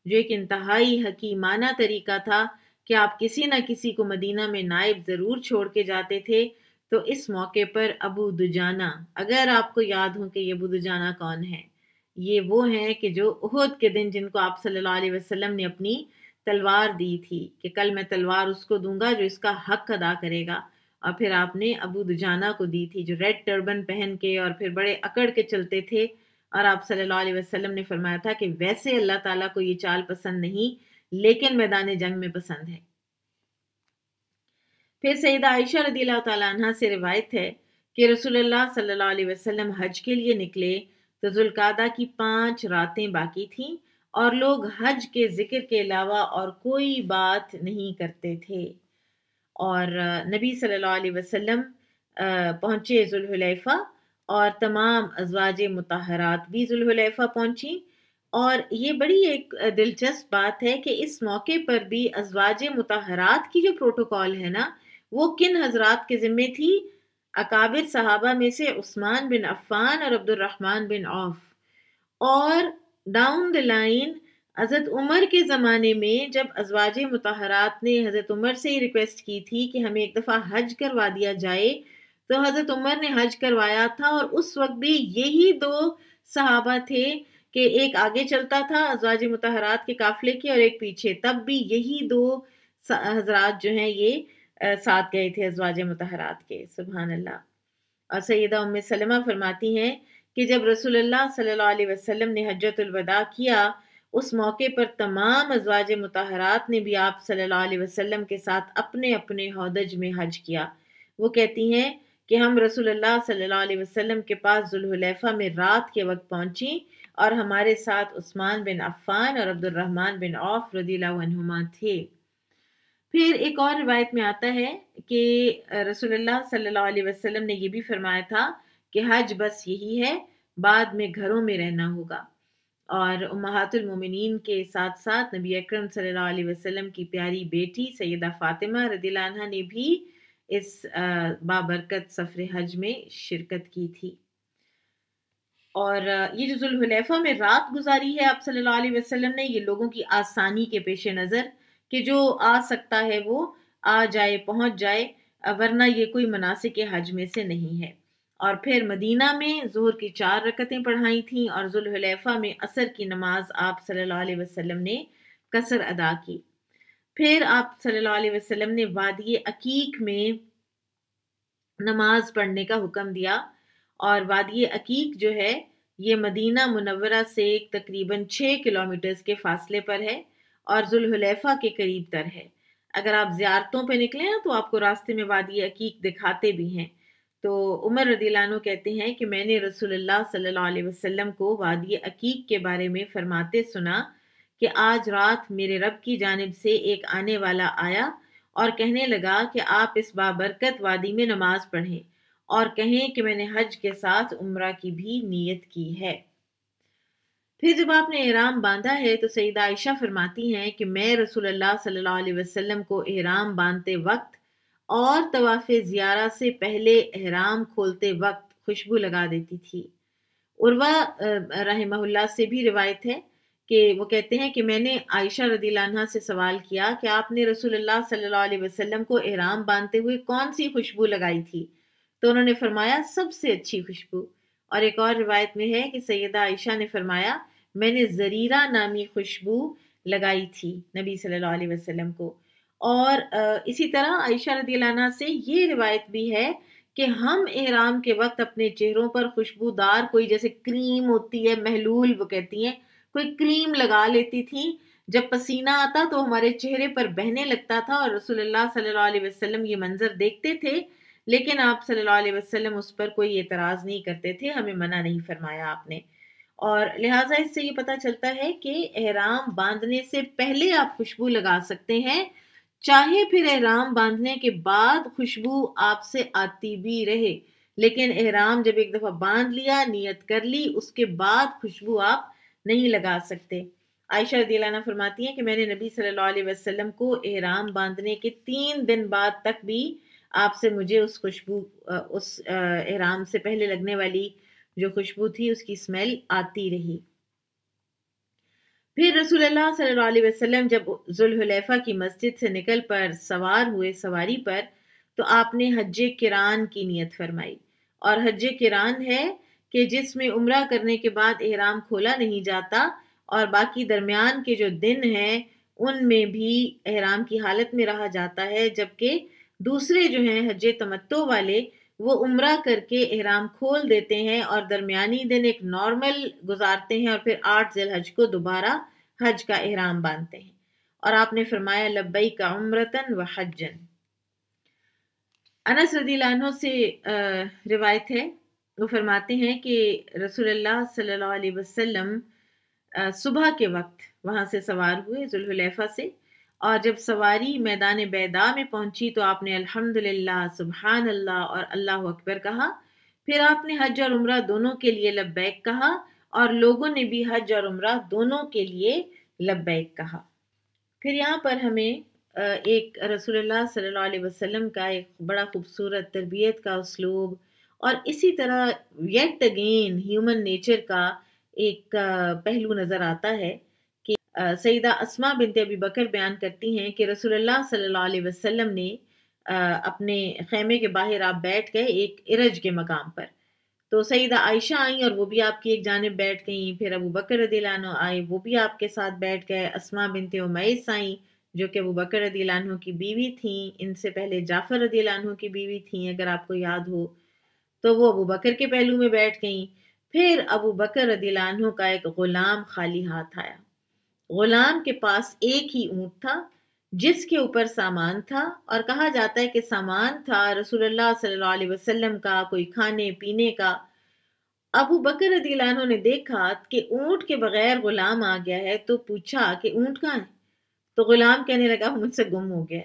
A: जो एक इंतहाई हकीमाना तरीका था कि आप किसी न किसी को मदीना में नायब ज़रूर छोड़ के जाते थे तो इस मौके पर अबू दुजाना अगर आपको याद हो कि ये अबू दुजाना कौन है ये वो हैं कि जो उहद के दिन जिनको आप सल्लल्लाहु अलैहि वसल्लम ने अपनी तलवार दी थी कि कल मैं तलवार उसको दूंगा जो इसका हक अदा करेगा और फिर आपने अबू दुजाना को दी थी जो रेड टर्बन पहन के और फिर बड़े अकड़ के चलते थे और आप सल्लल्लाहु अलैहि वसल्लम ने फरमाया था कि वैसे अल्लाह ताला को ये चाल पसंद नहीं लेकिन मैदान जंग में पसंद है फिर सईदा आयशा रदीला तह से रिवायत है कि रसोल्ला सल्ला वसलम हज के लिए निकले तो जुल्कादा की पांच रातें बाकी थीं और लोग हज के जिक्र के अलावा और कोई बात नहीं करते थे और नबी सल्लल्लाहु अलैहि वसल्लम पहुँचे जुल्हलैफ़ा और तमाम अजवाज मतहरात भी जुल्हलैफ़ा पहुँची और ये बड़ी एक दिलचस्प बात है कि इस मौके पर भी अजवाज मतहरात की जो प्रोटोकॉल है ना वो किन हजरात के ज़िम्मे थी अकाबिर साहबा में से उस्मान बिन अफ़ान और अब्दुलरहमान बिन औफ और डाउन द लाइन हज़रत उमर के ज़माने में जब अजवाज मतहरात ने हज़रत उमर से ही रिक्वेस्ट की थी कि हमें एक दफ़ा हज करवा दिया जाए तो हज़रत उमर ने हज करवाया था और उस वक्त भी यही दो सहाबा थे कि एक आगे चलता था अजवाज मतहरात के काफिले के और एक पीछे तब भी यही दो हजरात जो हैं ये साथ गए थे अजवाज मतहरात के सुबहान अल्लाह और सैदा उम्म सलमा फरमाती हैं कि जब रसूलुल्लाह अलैहि वसल्लम ने हजरतुलवदा किया उस मौके पर तमाम अजवाज मतहरात ने भी आप सल्लल्लाहु अलैहि वसल्लम के साथ अपने अपने हौदज में हज किया वो कहती हैं कि हम रसोल्ला सल्लल्लाहु अलैहि वसल्लम के पास जुल्हलैफा में रात के वक्त पहुंची और हमारे साथ उस्मान बिन अफ़ान और अब्दुलरहमान बिन औफ रदीलामा थे फिर एक और रिवायत में आता है कि रसोल्ला सल्ला वसलम ने यह भी फरमाया था कि हज बस यही है बाद में घरों में रहना होगा और महातुलमिन के साथ साथ नबी अक्रम सल्ला वसलम की प्यारी बेटी सैदा फ़ातिमा रदिल्ला ने भी इस बाबरकत सफ़र हज में शिरकत की थी और ये जो जुलहनैफा में रात गुजारी है आप सल्लल्लाहु अलैहि वसल्लम ने ये लोगों की आसानी के पेश नज़र कि जो आ सकता है वो आ जाए पहुंच जाए वरना ये कोई के हज में से नहीं है और फिर मदीना में जोहर की चार रकतें पढ़ाई थीं और जुलहलैफा में असर की नमाज आप सल्लल्लाहु अलैहि वसल्लम ने कसर अदा की फिर आप सल्लल्लाहु अलैहि वसल्लम ने वादी अकीक में नमाज पढ़ने का हुक्म दिया और वादी अकीक जो है ये मदीना मुनवरा से तकरीबन छः किलोमीटर्स के फासले पर है और जुल्हलेफा के करीब तर है अगर आप ज़्यारतों पे निकले हैं तो आपको रास्ते में वादी अकीक दिखाते भी हैं तो उमर रदीलानो कहते हैं कि मैंने रसूलुल्लाह सल्लल्लाहु अलैहि वसल्लम को वादी अकीक के बारे में फरमाते सुना कि आज रात मेरे रब की जानब से एक आने वाला आया और कहने लगा कि आप इस बाबरकत वादी में नमाज़ पढ़ें और कहें कि मैंने हज के साथ उम्र की भी नीयत की है फिर जब आपने एहराम बांधा है तो सईद आयशा फरमाती हैं कि मैं रसूल अल्लाह सल्लल्लाहु अलैहि वसल्लम को एहराम बांधते वक्त और तवाफ़ ज़ियारा से पहले एहराम खोलते वक्त खुशबू लगा देती थी उर्वा रहमहुल्ला से भी रिवायत है कि वो कहते हैं कि मैंने आयशा रदीलाना से सवाल किया कि आपने रसूल अल्लाह सल्लल्लाहु अलैहि वसल्लम को एहराम बांधते हुए कौन सी खुशबू लगाई थी तो उन्होंने फरमाया सबसे अच्छी खुशबू और एक और रिवायत में है कि सैदा आयशा ने फरमाया मैंने ज़रीरा नामी खुशबू लगाई थी नबी सल्लल्लाहु अलैहि वसल्लम को और इसी तरह आयशा रदीलाना से ये रिवायत भी है कि हम एहराम के वक्त अपने चेहरों पर खुशबूदार कोई जैसे क्रीम होती है महलूल वो कहती हैं कोई क्रीम लगा लेती थी जब पसीना आता तो हमारे चेहरे पर बहने लगता था और रसूलुल्लाह सल्लल्लाहु अलैहि वसल्लम ये मंज़र देखते थे लेकिन आप सल्लल्लाहु अलैहि वसल्लम उस पर कोई एतराज़ नहीं करते थे हमें मना नहीं फरमाया आपने और लिहाजा इससे ये पता चलता है कि एहराम बांधने से पहले आप खुशबू लगा सकते हैं चाहे फिर एहराम बांधने के बाद खुशबू आपसे आती भी रहे लेकिन एहराम जब एक दफ़ा बांध लिया नियत कर ली उसके बाद खुशबू आप नहीं लगा सकते आयशा दिलाना फरमाती हैं कि मैंने नबी सल्लल्लाहु अलैहि वसल्लम को एहराम बांधने के तीन दिन बाद तक भी आपसे मुझे उस खुशबू उस एहराम से पहले लगने वाली जो खुशबू थी उसकी स्मेल आती रही फिर रसूल सल्लल्लाहु वसल्लम जब जुल्हुलैफा की मस्जिद से निकल पर सवार हुए सवारी पर तो आपने हज किरान की नियत फरमाई और हज किरान है कि जिसमें उम्र करने के बाद एहराम खोला नहीं जाता और बाकी दरमियान के जो दिन हैं उनमें भी एहराम की हालत में रहा जाता है जबकि दूसरे जो हैं हज तमत्तो वाले वो उम्र करके एहराम खोल देते हैं और दरमियानी दिन एक नॉर्मल गुजारते हैं और फिर आठ जिल हज को दोबारा हज का एहराम बांधते हैं और आपने फरमाया लब्बई का उम्रतन व हजन अनस रदीलानों से रिवायत है वो फरमाते हैं कि रसूलुल्लाह सल्लल्लाहु अलैहि वसल्लम सुबह के वक्त वहाँ से सवार हुए जुल्हलैफा से और जब सवारी मैदान बैदा में पहुंची तो आपने अल्हम्दुलिल्लाह सुबहान अल्लाह और अल्लाह अकबर कहा फिर आपने हज और उम्र दोनों के लिए लब्बैक कहा और लोगों ने भी हज और उम्र दोनों के लिए लब्बैक कहा फिर यहाँ पर हमें एक रसोल्ला सल्ला वसल्लम का एक बड़ा खूबसूरत तरबियत का उसलूब और इसी तरह येट अगेन ह्यूमन नेचर का एक पहलू नज़र आता है सईदा असमा बिनते अबी बकर बयान करती हैं कि रसोल्ला सल्ला वसम ने अपने खेमे के बाहर आप बैठ गए एक इरज के मकाम पर तो सईदा आयशा आई और वो भी आपकी एक जानब बैठ गई फिर अबू बकर आए वो भी आपके साथ बैठ गए असमा बिनते उमैस आई जो कि अबू बकर की बीवी थी इनसे पहले जाफ़र दिलानों की बीवी थी अगर आपको याद हो तो वो अबू बकर के पहलू में बैठ गई फिर अबू बकर का एक ग़ुलाम खाली हाथ आया गुलाम के पास एक ही ऊँट था जिसके ऊपर सामान था और कहा जाता है कि सामान था रसूलुल्लाह सल्लल्लाहु अलैहि वसल्लम का कोई खाने पीने का अबू बकर रदीलानों ने देखा कि ऊँट के बगैर गुलाम आ गया है तो पूछा कि ऊँट कहाँ है तो गुलाम कहने लगा मुझसे गुम हो गया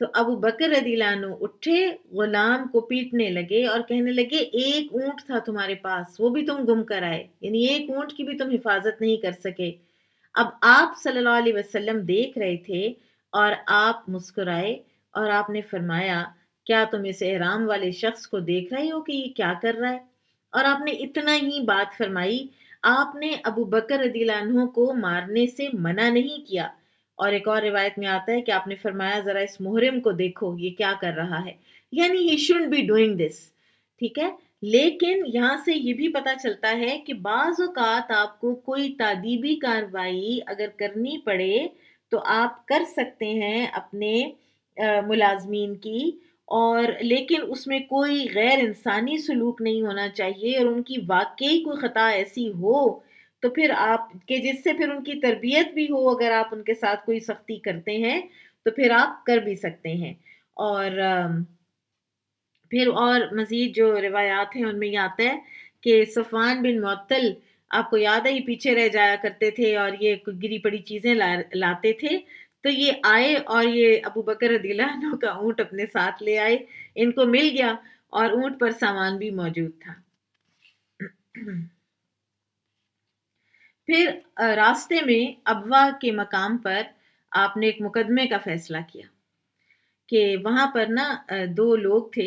A: तो अबू बकर रदीलानो उठे गुलाम को पीटने लगे और कहने लगे एक ऊँट था तुम्हारे पास वो भी तुम गुम कर आए यानी एक ऊँट की भी तुम हिफाजत नहीं कर सके अब आप सल्लल्लाहु अलैहि वसल्लम देख रहे थे और आप मुस्कुराए और आपने फरमाया क्या तुम इस एहराम वाले शख्स को देख रहे हो कि ये क्या कर रहा है और आपने इतना ही बात फरमाई आपने अबू बकर को मारने से मना नहीं किया और एक और रिवायत में आता है कि आपने फरमाया ज़रा इस मुहरम को देखो ये क्या कर रहा है यानी he should be doing this ठीक है लेकिन यहाँ से ये भी पता चलता है कि बाज़ आपको कोई तदीबी कार्रवाई अगर करनी पड़े तो आप कर सकते हैं अपने मुलाजमीन की और लेकिन उसमें कोई गैर इंसानी सलूक नहीं होना चाहिए और उनकी वाकई कोई ख़ता ऐसी हो तो फिर आप के जिससे फिर उनकी तरबियत भी हो अगर आप उनके साथ कोई सख्ती करते हैं तो फिर आप कर भी सकते हैं और फिर और मज़ीद जो रवायात हैं उनमें ये आता है कि सफ़ान बिन मअतल आपको याद है ही पीछे रह जाया करते थे और ये गिरी पड़ी चीज़ें ला लाते थे तो ये आए और ये अबू बकर रदील्ला का ऊँट अपने साथ ले आए इनको मिल गया और ऊँट पर सामान भी मौजूद था फिर रास्ते में अबवा के मकाम पर आपने एक मुकदमे का फैसला किया कि वहाँ पर ना दो लोग थे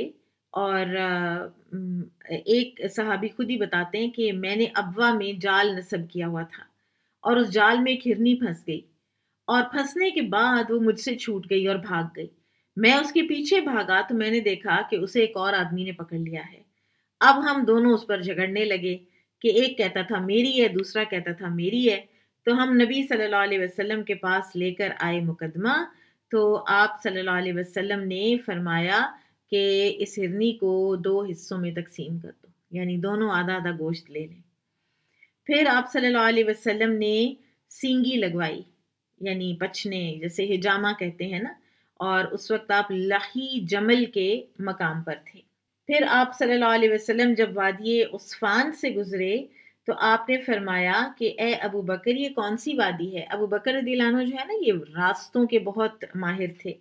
A: और एक सहाबी खुद ही बताते हैं कि मैंने अबवा में जाल नस्ब किया हुआ था और उस जाल में एक हिरनी फंस गई और फंसने के बाद वो मुझसे छूट गई और भाग गई मैं उसके पीछे भागा तो मैंने देखा कि उसे एक और आदमी ने पकड़ लिया है अब हम दोनों उस पर झगड़ने लगे कि एक कहता था मेरी है दूसरा कहता था मेरी है तो हम नबी सल्लल्लाहु अलैहि वसल्लम के पास लेकर आए मुकदमा तो आप सल्लल्लाहु अलैहि वसल्लम ने फरमाया कि इस हिरनी को दो हिस्सों में तकसीम कर दो यानी दोनों आधा आधा गोश्त ले लें फिर आप सल्लल्लाहु अलैहि वसल्लम ने सींगी लगवाई यानी पछने जैसे हिजामा कहते हैं ना और उस वक्त आप लही जमल के मकाम पर थे फिर आप सल्लल्लाहु अलैहि वसल्लम जब वादी उस्फान से गुजरे तो आपने फरमाया कि ए अबू बकर ये कौन सी वादी है अबू बकर दिलानो जो है ना ये रास्तों के बहुत माहिर थे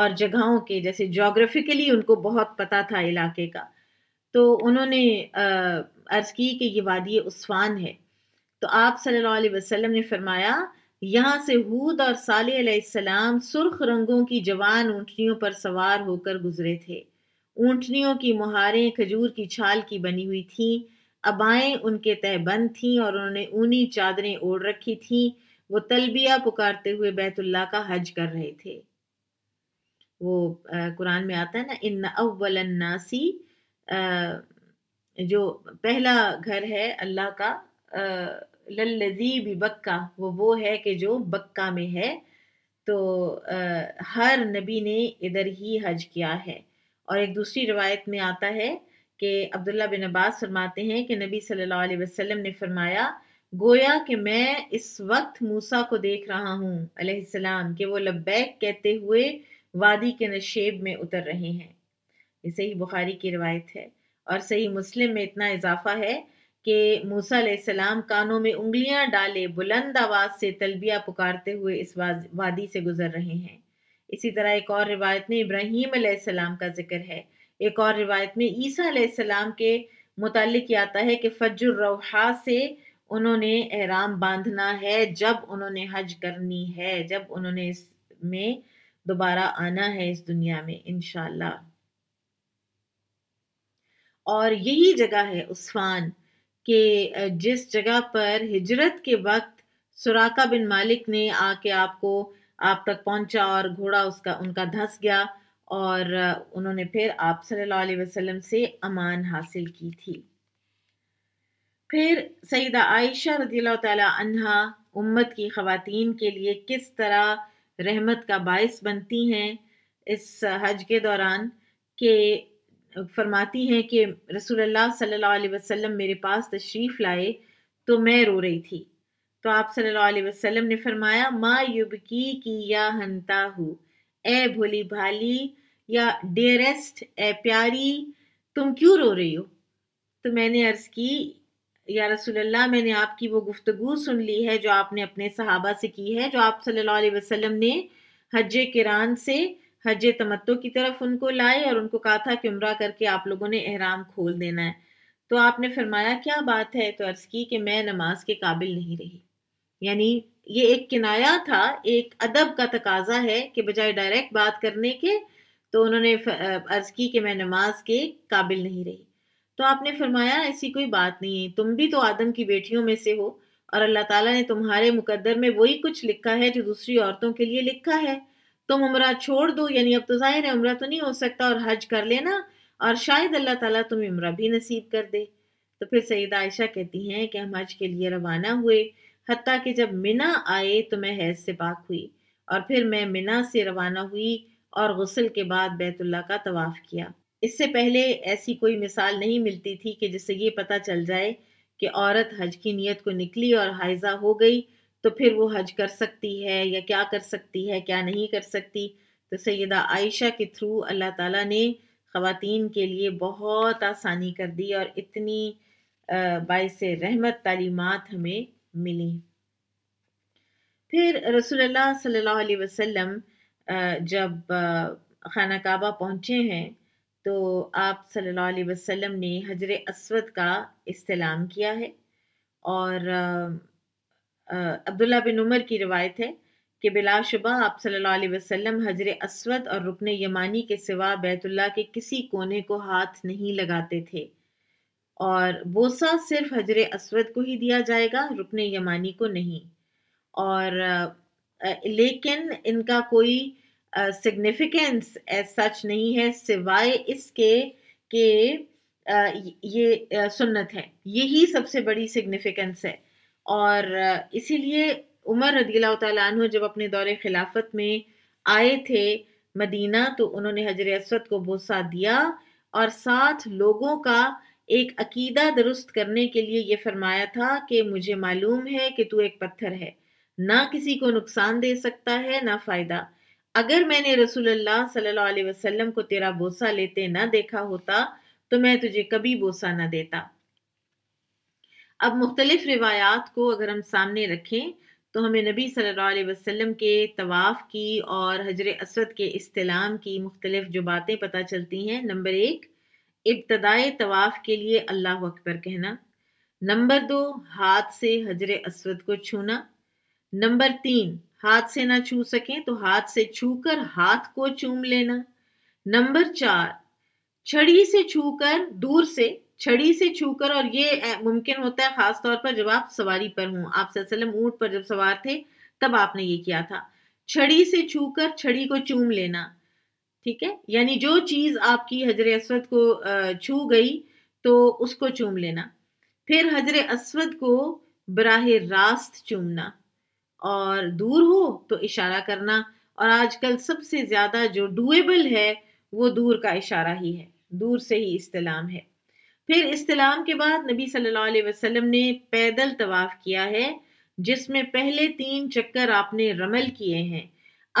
A: और जगहों के जैसे जोग्राफिकली उनको बहुत पता था इलाके का तो उन्होंने अर्ज़ की कि ये वादी उस्वान है तो आप सल्लल्लाहु अलैहि वसल्लम ने फरमाया यहाँ से हूद और अलैहिस्सलाम सुर्ख रंगों की जवान ऊँटनियों पर सवार होकर गुजरे थे ऊँटनियों की मुहारें खजूर की छाल की बनी हुई थीं अबाएँ उनके तहबंद थीं और उन्होंने ऊनी चादरें ओढ़ रखी थीं वो तलबिया पुकारते हुए बैतुल्ला का हज कर रहे थे वो कुरान में आता है ना इन अव्वल नासी जो पहला घर है अल्लाह का लल्लजी भी बक्का वो वो है कि जो बक्का में है तो आ, हर नबी ने इधर ही हज किया है और एक दूसरी रवायत में आता है कि अब्दुल्ला बिन अब्बास फरमाते हैं कि नबी सल्लल्लाहु अलैहि वसल्लम ने फरमाया गोया कि मैं इस वक्त मूसा को देख रहा हूँ सलाम कि वो लब्बैक कहते हुए वादी के नशेब में उतर रहे हैं ये सही बुखारी की रिवायत है और सही मुस्लिम में इतना इजाफा है कि मूसा सलाम कानों में उंगलियां डाले बुलंद आवाज से तलबिया पुकारते हुए इस वादी से गुजर रहे हैं इसी तरह एक और रिवायत में इब्राहिम सलाम का जिक्र है एक और रिवायत में ईसा सलाम के मुतल आता है कि फजुर रोहा से उन्होंने एहराम बांधना है जब उन्होंने हज करनी है जब उन्होंने इसमें दोबारा आना है इस दुनिया में इनशाला और यही जगह है उस्फान के जिस जगह पर हिजरत के वक्त सुराका बिन मालिक ने आके आपको आप तक पहुंचा और घोड़ा उसका उनका धंस गया और उन्होंने फिर आप सल्लल्लाहु अलैहि वसल्लम से अमान हासिल की थी फिर सईदा आयशा रदी तन्हा उम्मत की ख़वातीन के लिए किस तरह रहमत का बायस बनती हैं इस हज के दौरान के फरमाती हैं कि रसोल्ला सल्लल्लाहु अलैहि वसल्लम मेरे पास तशरीफ़ लाए तो मैं रो रही थी तो आप सल्लल्लाहु अलैहि वसल्लम ने फरमाया माँ युबकी की या हंता हु ए भोली भाली या डेरेस्ट ए प्यारी तुम क्यों रो रही हो तो मैंने अर्ज़ की या रसूलल्लाह मैंने आपकी वो गुफ्तगु सुन ली है जो आपने अपने सहाबा से की है जो आप सल्लल्लाहु अलैहि वसल्लम ने हज किरान से हज तमत्तों की तरफ उनको लाए और उनको कहा था कि उम्र करके आप लोगों ने अहराम खोल देना है तो आपने फरमाया क्या बात है तो अर्ज़ की कि मैं नमाज के काबिल नहीं रही यानी ये एक किनाया था एक अदब का तकाजा है कि बजाय डायरेक्ट बात करने के तो उन्होंने अर्ज़ की कि मैं नमाज के काबिल नहीं रही तो आपने फरमाया ऐसी कोई बात नहीं है तुम भी तो आदम की बेटियों में से हो और अल्लाह ताला ने तुम्हारे मुकद्दर में वही कुछ लिखा है जो दूसरी औरतों के लिए लिखा है तुम उम्र छोड़ दो यानी अब तो जाहिर है उम्र तो नहीं हो सकता और हज कर लेना और शायद अल्लाह ताला तुम्हें उम्र भी नसीब कर दे तो फिर सईद आयशा कहती हैं कि हम हज के लिए रवाना हुए हती कि जब मिना आए तो मैं हैज से पाक हुई और फिर मैं मिना से रवाना हुई और गसल के बाद बैतुल्ला का तवाफ़ किया इससे पहले ऐसी कोई मिसाल नहीं मिलती थी कि जिससे ये पता चल जाए कि औरत हज की नीयत को निकली और हाइजा हो गई तो फिर वो हज कर सकती है या क्या कर सकती है क्या नहीं कर सकती तो सैदा आयशा के थ्रू अल्लाह ताला ने ख़वातीन के लिए बहुत आसानी कर दी और इतनी बायस रहमत तालीमत हमें मिली फिर रसोल्ला सल्लल्लाहु वसम जब खाना काबा पहुँचे हैं तो आप सल्लल्लाहु अलैहि वसल्लम ने हजर असवद का इस्तेलाम किया है और अब्दुल्ला बिन उमर की रिवायत है कि बिलाशुबा आप सल्लल्लाहु अलैहि वसल्लम हजर असवद और रुकन यमानी के सिवा बैतुल्ला के किसी कोने को हाथ नहीं लगाते थे और बोसा सिर्फ हजर असवद को ही दिया जाएगा रुकन यमानी को नहीं और लेकिन इनका कोई सिग्निफिकेंस एज सच नहीं है सिवाय इसके कि ये सुन्नत है यही सबसे बड़ी सिग्निफिकेंस है और इसीलिए उमर रदीला तन जब अपने दौरे खिलाफत में आए थे मदीना तो उन्होंने हजर असद को बोसा दिया और साथ लोगों का एक अकीदा दुरुस्त करने के लिए ये फरमाया था कि मुझे मालूम है कि तू एक पत्थर है ना किसी को नुकसान दे सकता है ना फ़ायदा अगर मैंने रसूलुल्लाह सल्लल्लाहु अलैहि वसल्लम को तेरा बोसा लेते ना देखा होता तो मैं तुझे कभी बोसा ना देता अब मुख्तलिफ रिवायात को अगर हम सामने रखें तो हमें नबी सल्लल्लाहु अलैहि वसल्लम के तवाफ़ की और हजर असद के इस्तेलाम की मुख्तलिफ जो बातें पता चलती हैं नंबर एक इब्तदाई तवाफ़ के लिए अल्लाह अकबर कहना नंबर दो हाथ से हजर असद को छूना नंबर तीन हाथ से ना छू सकें तो हाथ से छूकर हाथ को चूम लेना नंबर चार छड़ी से छूकर दूर से छड़ी से छूकर और ये मुमकिन होता है खास तौर पर जब आप सवारी पर हों आप ऊंट पर जब सवार थे तब आपने ये किया था छड़ी से छूकर छड़ी को चूम लेना ठीक है यानी जो चीज़ आपकी हजर असवद को छू गई तो उसको चूम लेना फिर हजर असवद को बराह रास्त चूमना और दूर हो तो इशारा करना और आजकल सबसे ज़्यादा जो डूएबल है वो दूर का इशारा ही है दूर से ही इस्तेलाम है फिर इस्तेलाम के बाद नबी सल्लल्लाहु अलैहि वसल्लम ने पैदल तवाफ़ किया है जिसमें पहले तीन चक्कर आपने रमल किए हैं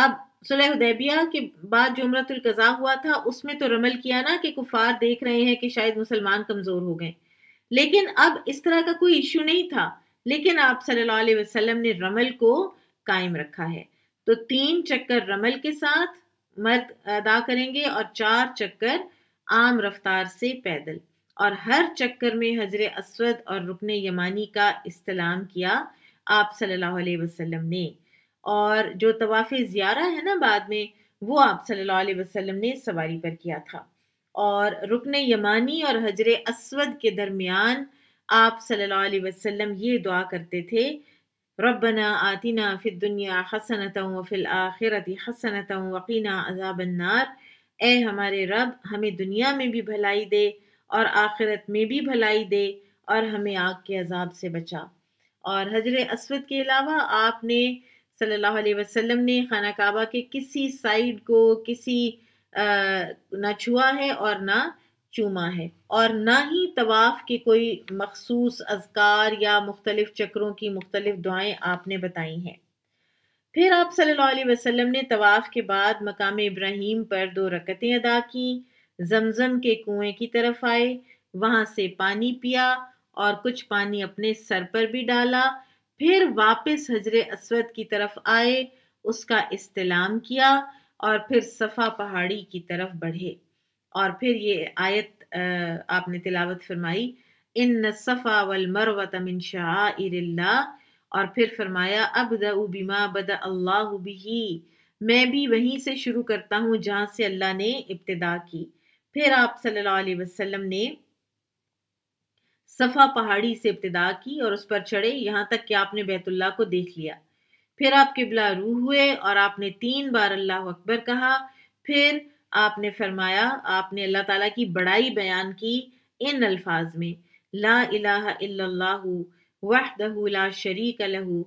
A: अब सुलहदैबिया के बाद जो कजा हुआ था उसमें तो रमल किया ना कि कुफार देख रहे हैं कि शायद मुसलमान कमज़ोर हो गए लेकिन अब इस तरह का कोई इशू नहीं था लेकिन आप सल्लल्लाहु अलैहि वसल्लम ने रमल को कायम रखा है तो तीन चक्कर रमल के साथ मर्द अदा करेंगे और चार चक्कर आम रफ्तार से पैदल और हर चक्कर में हजर असद और रुकन यमानी का इस्तलाम किया आप सल्लल्लाहु अलैहि वसल्लम ने और जो तवाफ़ ज़ियारा है ना बाद में वो आप सल्लल्लाहु अलैहि वसल्लम ने सवारी पर किया था और रुकन यमानी और हजर असद के दरमियान आप सल्लल्लाहु अलैहि वसल्लम ये दुआ करते थे रबना आतिना फिर दुनिया हसनत फिल आखिरत हसनत वकीना अजाबन्नार ए हमारे रब हमें दुनिया में भी भलाई दे और आखिरत में भी भलाई दे और हमें आग के अजाब से बचा और हजर असवद के अलावा आपने सल्लल्लाहु अलैहि वसल्लम ने खाना काबा के किसी साइड को किसी ना छुआ है और ना चूमा है और ना ही तवाफ़ के कोई मखसूस अजकार या मुख्तलिफ चक्रों की मुख्तलिफ दुआएं आपने बताई हैं फिर आप सल्लल्लाहु अलैहि वसल्लम ने तवाफ़ के बाद मकाम इब्राहिम पर दो रकतें अदा की जमजम के कुएं की तरफ आए वहाँ से पानी पिया और कुछ पानी अपने सर पर भी डाला फिर वापस हजर असवद की तरफ आए उसका इस्तेलाम किया और फिर सफ़ा पहाड़ी की तरफ बढ़े और फिर ये आयत आपने तिलावत फरमाई इन सफ़ा वल मरवत मिन शाह और फिर फरमाया अब बिमा बद अल्लाह बिही मैं भी वहीं से शुरू करता हूँ जहाँ से अल्लाह ने इब्तदा की फिर आप सल्लल्लाहु अलैहि वसल्लम ने सफ़ा पहाड़ी से इब्तदा की और उस पर चढ़े यहाँ तक कि आपने बैतुल्ला को देख लिया फिर आप किबला रू हुए और आपने तीन बार अल्लाह अकबर कहा फिर आपने फरमाया आपने अल्लाह ताला की बड़ाई बयान की इन अल्फाज में ला इला इल्लल्लाहु ला शरीक लहू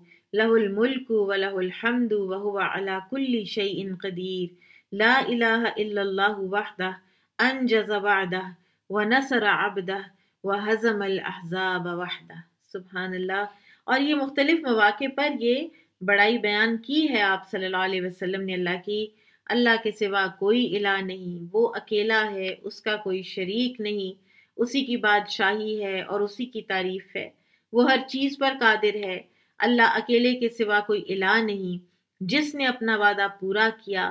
A: लहुल मुल्क व लहुल हम्दु व अला कुल्ली शैइन कदीर ला इलाहा इल्लल्लाहु वहदह अंजज़ वअदह व नसर अब्दह व हज़म अल अहज़ाब वहदह सुभान और ये मुख्तलिफ मौाक़े पर ये बड़ाई बयान की है आप सल्लल्लाहु अलैहि वसल्लम ने अल्लाह की अल्लाह के सिवा कोई इला नहीं वो अकेला है उसका कोई शरीक नहीं उसी की बादशाही है और उसी की तारीफ है वो हर चीज़ पर कादिर है अल्लाह अकेले के सिवा कोई इला नहीं जिसने अपना वादा पूरा किया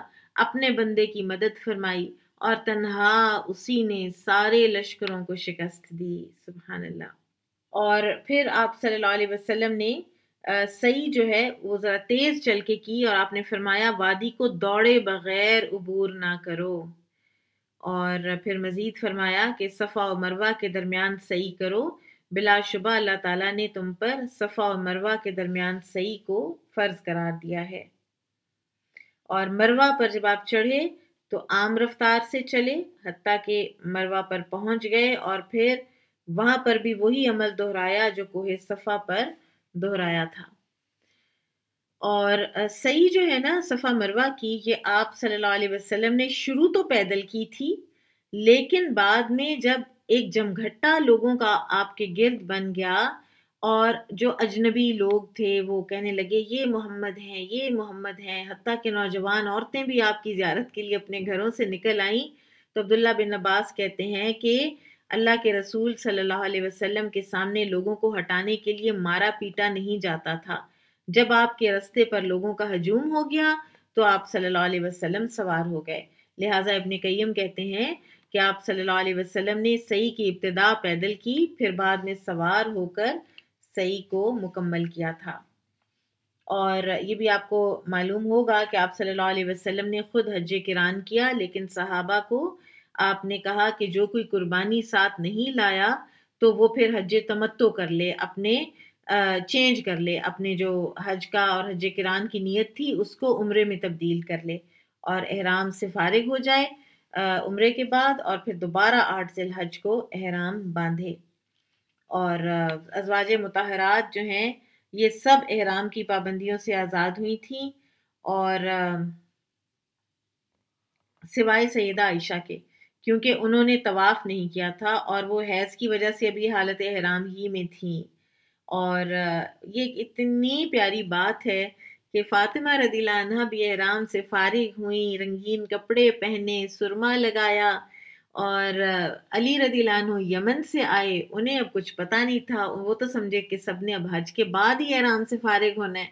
A: अपने बंदे की मदद फरमाई और तन्हा उसी ने सारे लश्करों को शिकस्त दी सुबहान और फिर आप सल्लल्लाहु अलैहि वसल्लम ने सही जो है वो ज़रा तेज़ चल के की और आपने फरमाया वादी को दौड़े बगैर अबूर ना करो और फिर मज़ीद फरमाया कि सफ़ा और मरवा के दरमियान सही करो बिलाशुबा अल्लाह ताला ने तुम पर सफ़ा और मरवा के दरमियान सही को फ़र्ज़ करार दिया है और मरवा पर जब आप चढ़े तो आम रफ्तार से चले हती के मरवा पर पहुंच गए और फिर वहाँ पर भी वही अमल दोहराया जो कोहे सफ़ा पर दोहराया था और सही जो है ना सफ़ा मरवा की ये आप सल्लल्लाहु अलैहि वसल्लम ने शुरू तो पैदल की थी लेकिन बाद में जब एक जमघट्टा लोगों का आपके गिर्द बन गया और जो अजनबी लोग थे वो कहने लगे ये मोहम्मद हैं ये मोहम्मद हैं हती के नौजवान औरतें भी आपकी ज्यारत के लिए अपने घरों से निकल आईं तो अब्दुल्ला बिन अब्बास कहते हैं कि अल्लाह के रसूल सल्लल्लाहु अलैहि वसल्लम के सामने लोगों को हटाने के लिए मारा पीटा नहीं जाता था जब आपके रस्ते पर लोगों का हजूम हो गया तो आप सल्लल्लाहु अलैहि वसल्लम सवार हो गए लिहाजा इब्ने कईम कहते हैं कि आप सल्लल्लाहु अलैहि वसल्लम ने सई की इब्तदा पैदल की फिर बाद में सवार होकर सई को मुकम्मल किया था और ये भी आपको मालूम होगा कि आप सल्लल्लाहु अलैहि वसल्लम ने खुद हज किरान किया लेकिन सहाबा को आपने कहा कि जो कोई कुर्बानी साथ नहीं लाया तो वो फिर हज तमत्तो कर ले अपने चेंज कर ले अपने जो हज का और हज किरान की नीयत थी उसको उम्र में तब्दील कर ले और अहराम से फारिग हो जाए उम्र के बाद और फिर दोबारा आठ जिल हज को अहराम बांधे और अजवाज मतहरात जो हैं ये सब अहराम की पाबंदियों से आज़ाद हुई थी और सिवाय सैदा आयशा के क्योंकि उन्होंने तवाफ़ नहीं किया था और वो हैज़ की वजह से अभी हालत हराम ही में थी और ये इतनी प्यारी बात है कि फ़ातिमा रदीला भी हराम से फारिग हुई रंगीन कपड़े पहने सुरमा लगाया और अली रदी लानो यमन से आए उन्हें अब कुछ पता नहीं था वो तो समझे कि सब ने अब हज के बाद ही आराम से फारिग होना है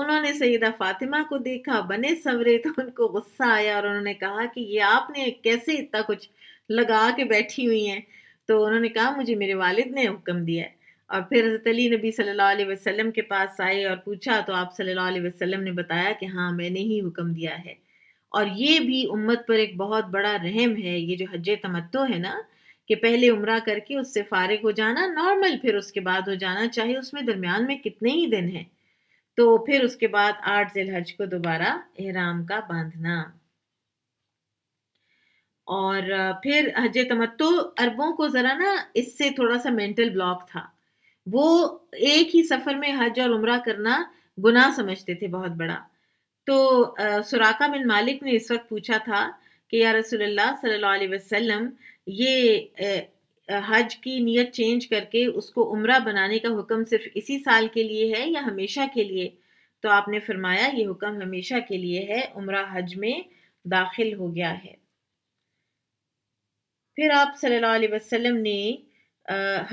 A: उन्होंने सईदा फातिमा को देखा बने सवरे तो उनको गुस्सा आया और उन्होंने कहा कि ये आपने कैसे इतना कुछ लगा के बैठी हुई हैं तो उन्होंने कहा मुझे मेरे वालिद ने हुक्म दिया है और फिर हज़रत अली नबी सल्लल्लाहु अलैहि वसल्लम के पास आए और पूछा तो आप सल्लल्लाहु अलैहि वसल्लम ने बताया कि हाँ मैंने ही हुक्म दिया है और ये भी उम्मत पर एक बहुत बड़ा रहम है ये जो हज तमत्तो है ना कि पहले उम्र करके उससे फारिग हो जाना नॉर्मल फिर उसके बाद हो जाना चाहे उसमें दरमियान में कितने ही दिन हैं तो फिर उसके बाद आठ जिल हज को दोबारा एहराम का बांधना और फिर हज तमत्तो अरबों को ज़रा ना इससे थोड़ा सा मेंटल ब्लॉक था वो एक ही सफ़र में हज और उमरा करना गुनाह समझते थे बहुत बड़ा तो सुराका बिन मालिक ने इस वक्त पूछा था कि या रसूलुल्लाह सल्लल्लाहु अलैहि वसल्लम ये हज की नीयत चेंज करके उसको उम्र बनाने का हुक्म सिर्फ इसी साल के लिए है या हमेशा के लिए तो आपने फरमाया ये हुक्म हमेशा के लिए है उम्र हज में दाखिल हो गया है फिर आप सल्लल्लाहु अलैहि वसल्लम ने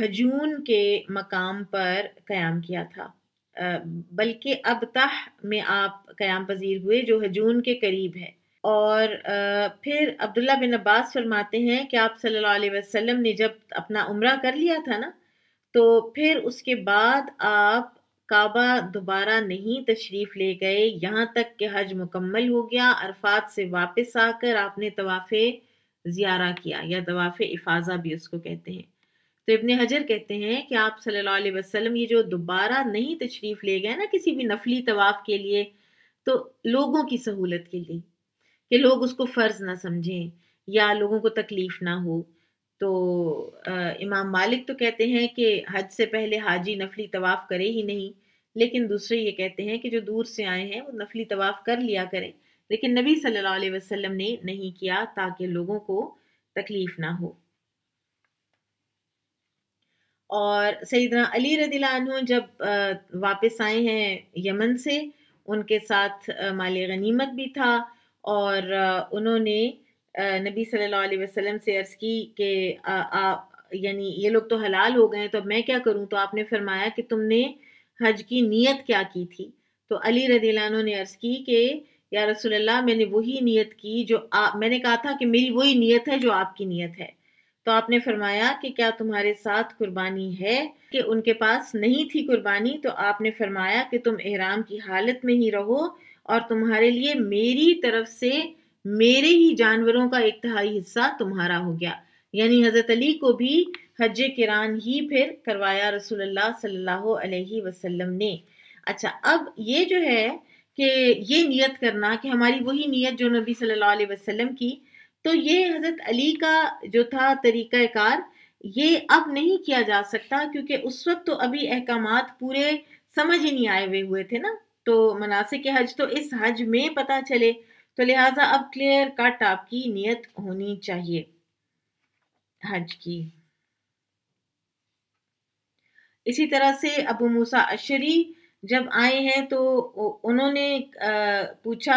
A: हजून के मकाम पर क़याम किया था बल्कि अब तह में आप क़याम पजीर हुए जो हजून के करीब है और फिर अब्दुल्ला बिन अब्बास फरमाते हैं कि आप सल्लल्लाहु अलैहि वसल्लम ने जब अपना उम्र कर लिया था ना तो फिर उसके बाद आप काबा दोबारा नहीं तशरीफ़ ले गए यहाँ तक कि हज मुकम्मल हो गया अरफात से वापस आकर आपने तवाफ़ ज़ियारा किया या तवाफ़ इफाजा भी उसको कहते हैं तो इबन हजर कहते हैं कि आप सल्लल्लाहु अलैहि वसल्लम ये जो दोबारा नहीं तशरीफ़ ले गए ना किसी भी नफली तवाफ़ के लिए तो लोगों की सहूलत के लिए कि लोग उसको फ़र्ज ना समझें या लोगों को तकलीफ़ ना हो तो आ, इमाम मालिक तो कहते हैं कि हज से पहले हाजी नफली तवाफ़ करे ही नहीं लेकिन दूसरे ये कहते हैं कि जो दूर से आए हैं वो नफली तवाफ़ कर लिया करें लेकिन नबी सल्लल्लाहु अलैहि वसल्लम ने नहीं किया ताकि लोगों को तकलीफ़ ना हो और सईदना अली रदिलानू जब वापस आए हैं यमन से उनके साथ माल गनीमत भी था और उन्होंने नबी सल्लल्लाहु अलैहि वसल्लम से अर्ज़ की कि आप यानी ये लोग तो हलाल हो गए तो अब मैं क्या करूं तो आपने फरमाया कि तुमने हज की नीयत क्या की थी तो अली रदीलानों ने अर्ज़ की कि या रसोल्ला मैंने वही नीयत की जो आप मैंने कहा था कि मेरी वही नीयत है जो आपकी नीयत है तो आपने फरमाया कि क्या तुम्हारे साथ कुर्बानी है कि उनके पास नहीं थी कुर्बानी तो आपने फरमाया कि तुम एहराम की हालत में ही रहो और तुम्हारे लिए मेरी तरफ से मेरे ही जानवरों का एक तिहाई हिस्सा तुम्हारा हो गया यानी हज़रत अली को भी हज किरान ही फिर करवाया रसूल सल्लल्लाहु अलैहि वसल्लम ने अच्छा अब ये जो है कि ये नियत करना कि हमारी वही नियत जो नबी सल्लल्लाहु अलैहि वसल्लम की तो ये हज़रत अली का जो था तरीका कार ये अब नहीं किया जा सकता क्योंकि उस वक्त तो अभी अहकाम पूरे समझ ही नहीं आए हुए हुए थे ना तो के हज तो इस हज में पता चले तो लिहाजा अब क्लियर कट आपकी नीयत होनी चाहिए हज की इसी तरह से अबू मूसा अशरी जब आए हैं तो उन्होंने पूछा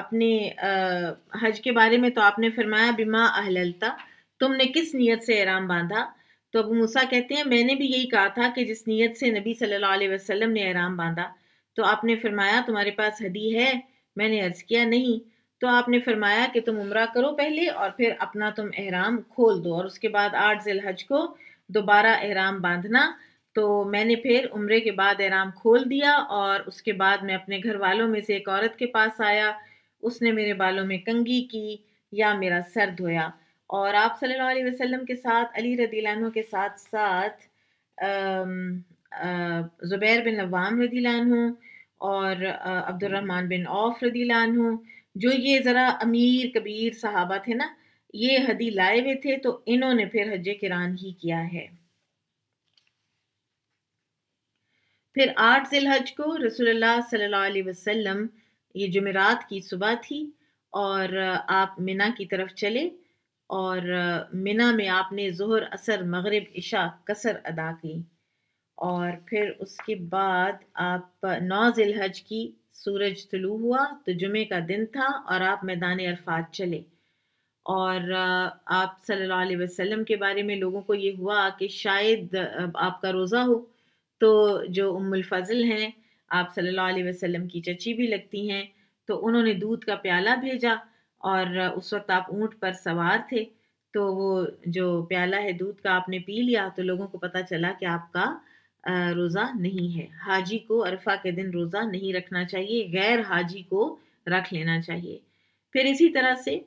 A: अपने हज के बारे में तो आपने फरमाया बिमा अहलता तुमने किस नीयत से आराम बांधा तो अबू मूसा कहते हैं मैंने भी यही कहा था कि जिस नीयत से नबी सल्लल्लाहु अलैहि वसल्लम ने आराम बांधा तो आपने फरमाया तुम्हारे पास हदी है मैंने अर्ज किया नहीं तो आपने फरमाया कि तुम उम्र करो पहले और फिर अपना तुम एहराम खोल दो और उसके बाद आठ जिल हज को दोबारा एहराम बांधना तो मैंने फिर उम्र के बाद एहराम खोल दिया और उसके बाद मैं अपने घर वालों में से एक औरत के पास आया उसने मेरे बालों में कंगी की या मेरा सर धोया और आप सल्लल्लाहु अलैहि वसल्लम के साथ अली रदीलानों के साथ साथ ज़ुबैर बिन अवाम रदीलानों और अब्दुलरहमान हम्म। बिन औफ रदीलानू जो ये ज़रा अमीर कबीर साहबा थे ना ये हदी लाए हुए थे तो इन्होंने फिर हज किरान ही किया है फिर आठ जिलहज को रसोल्ला सल्ला वसम ये जमेरात की सुबह थी और आप मिना की तरफ चले और मिना में आपने जहर असर मगरब इशा कसर अदा की और फिर उसके बाद आप नौ जिलहज की सूरज तलू हुआ तो जुमे का दिन था और आप मैदान अरफात चले और आप सल्लल्लाहु अलैहि वसल्लम के बारे में लोगों को ये हुआ कि शायद आपका रोज़ा हो तो जो उम्मुल फजल हैं आप सल्लल्लाहु अलैहि वसल्लम की चची भी लगती हैं तो उन्होंने दूध का प्याला भेजा और उस वक्त आप ऊँट पर सवार थे तो वो जो प्याला है दूध का आपने पी लिया तो लोगों को पता चला कि आपका रोज़ा नहीं है हाजी को अरफा के दिन रोज़ा नहीं रखना चाहिए गैर हाजी को रख लेना चाहिए फिर इसी तरह से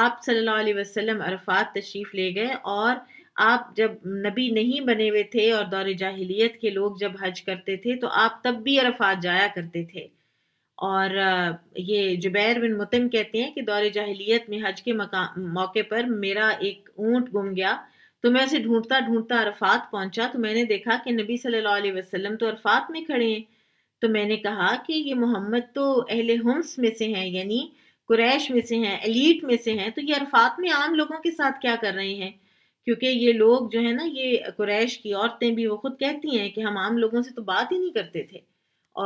A: आप सल्लल्लाहु अलैहि वसल्लम अरफात तशरीफ़ ले गए और आप जब नबी नहीं बने हुए थे और दौर जाहिलियत के लोग जब हज करते थे तो आप तब भी अरफात जाया करते थे और ये जुबैर बिन मुतम कहते हैं कि दौर जाहिलियत में हज के मौके पर मेरा एक ऊँट गुम गया तो मैं उसे ढूंढता ढूंढता अरफात पहुंचा तो मैंने देखा कि नबी सल्लल्लाहु अलैहि वसल्लम तो अरफात में खड़े हैं तो मैंने कहा कि ये मोहम्मद तो अहले हम्स में से हैं यानी कुरैश में से हैं एलीट में से हैं तो ये अरफात में आम लोगों के साथ क्या कर रहे हैं क्योंकि ये लोग जो है ना ये कुरैश की औरतें भी वो खुद कहती हैं कि हम आम लोगों से तो बात ही नहीं करते थे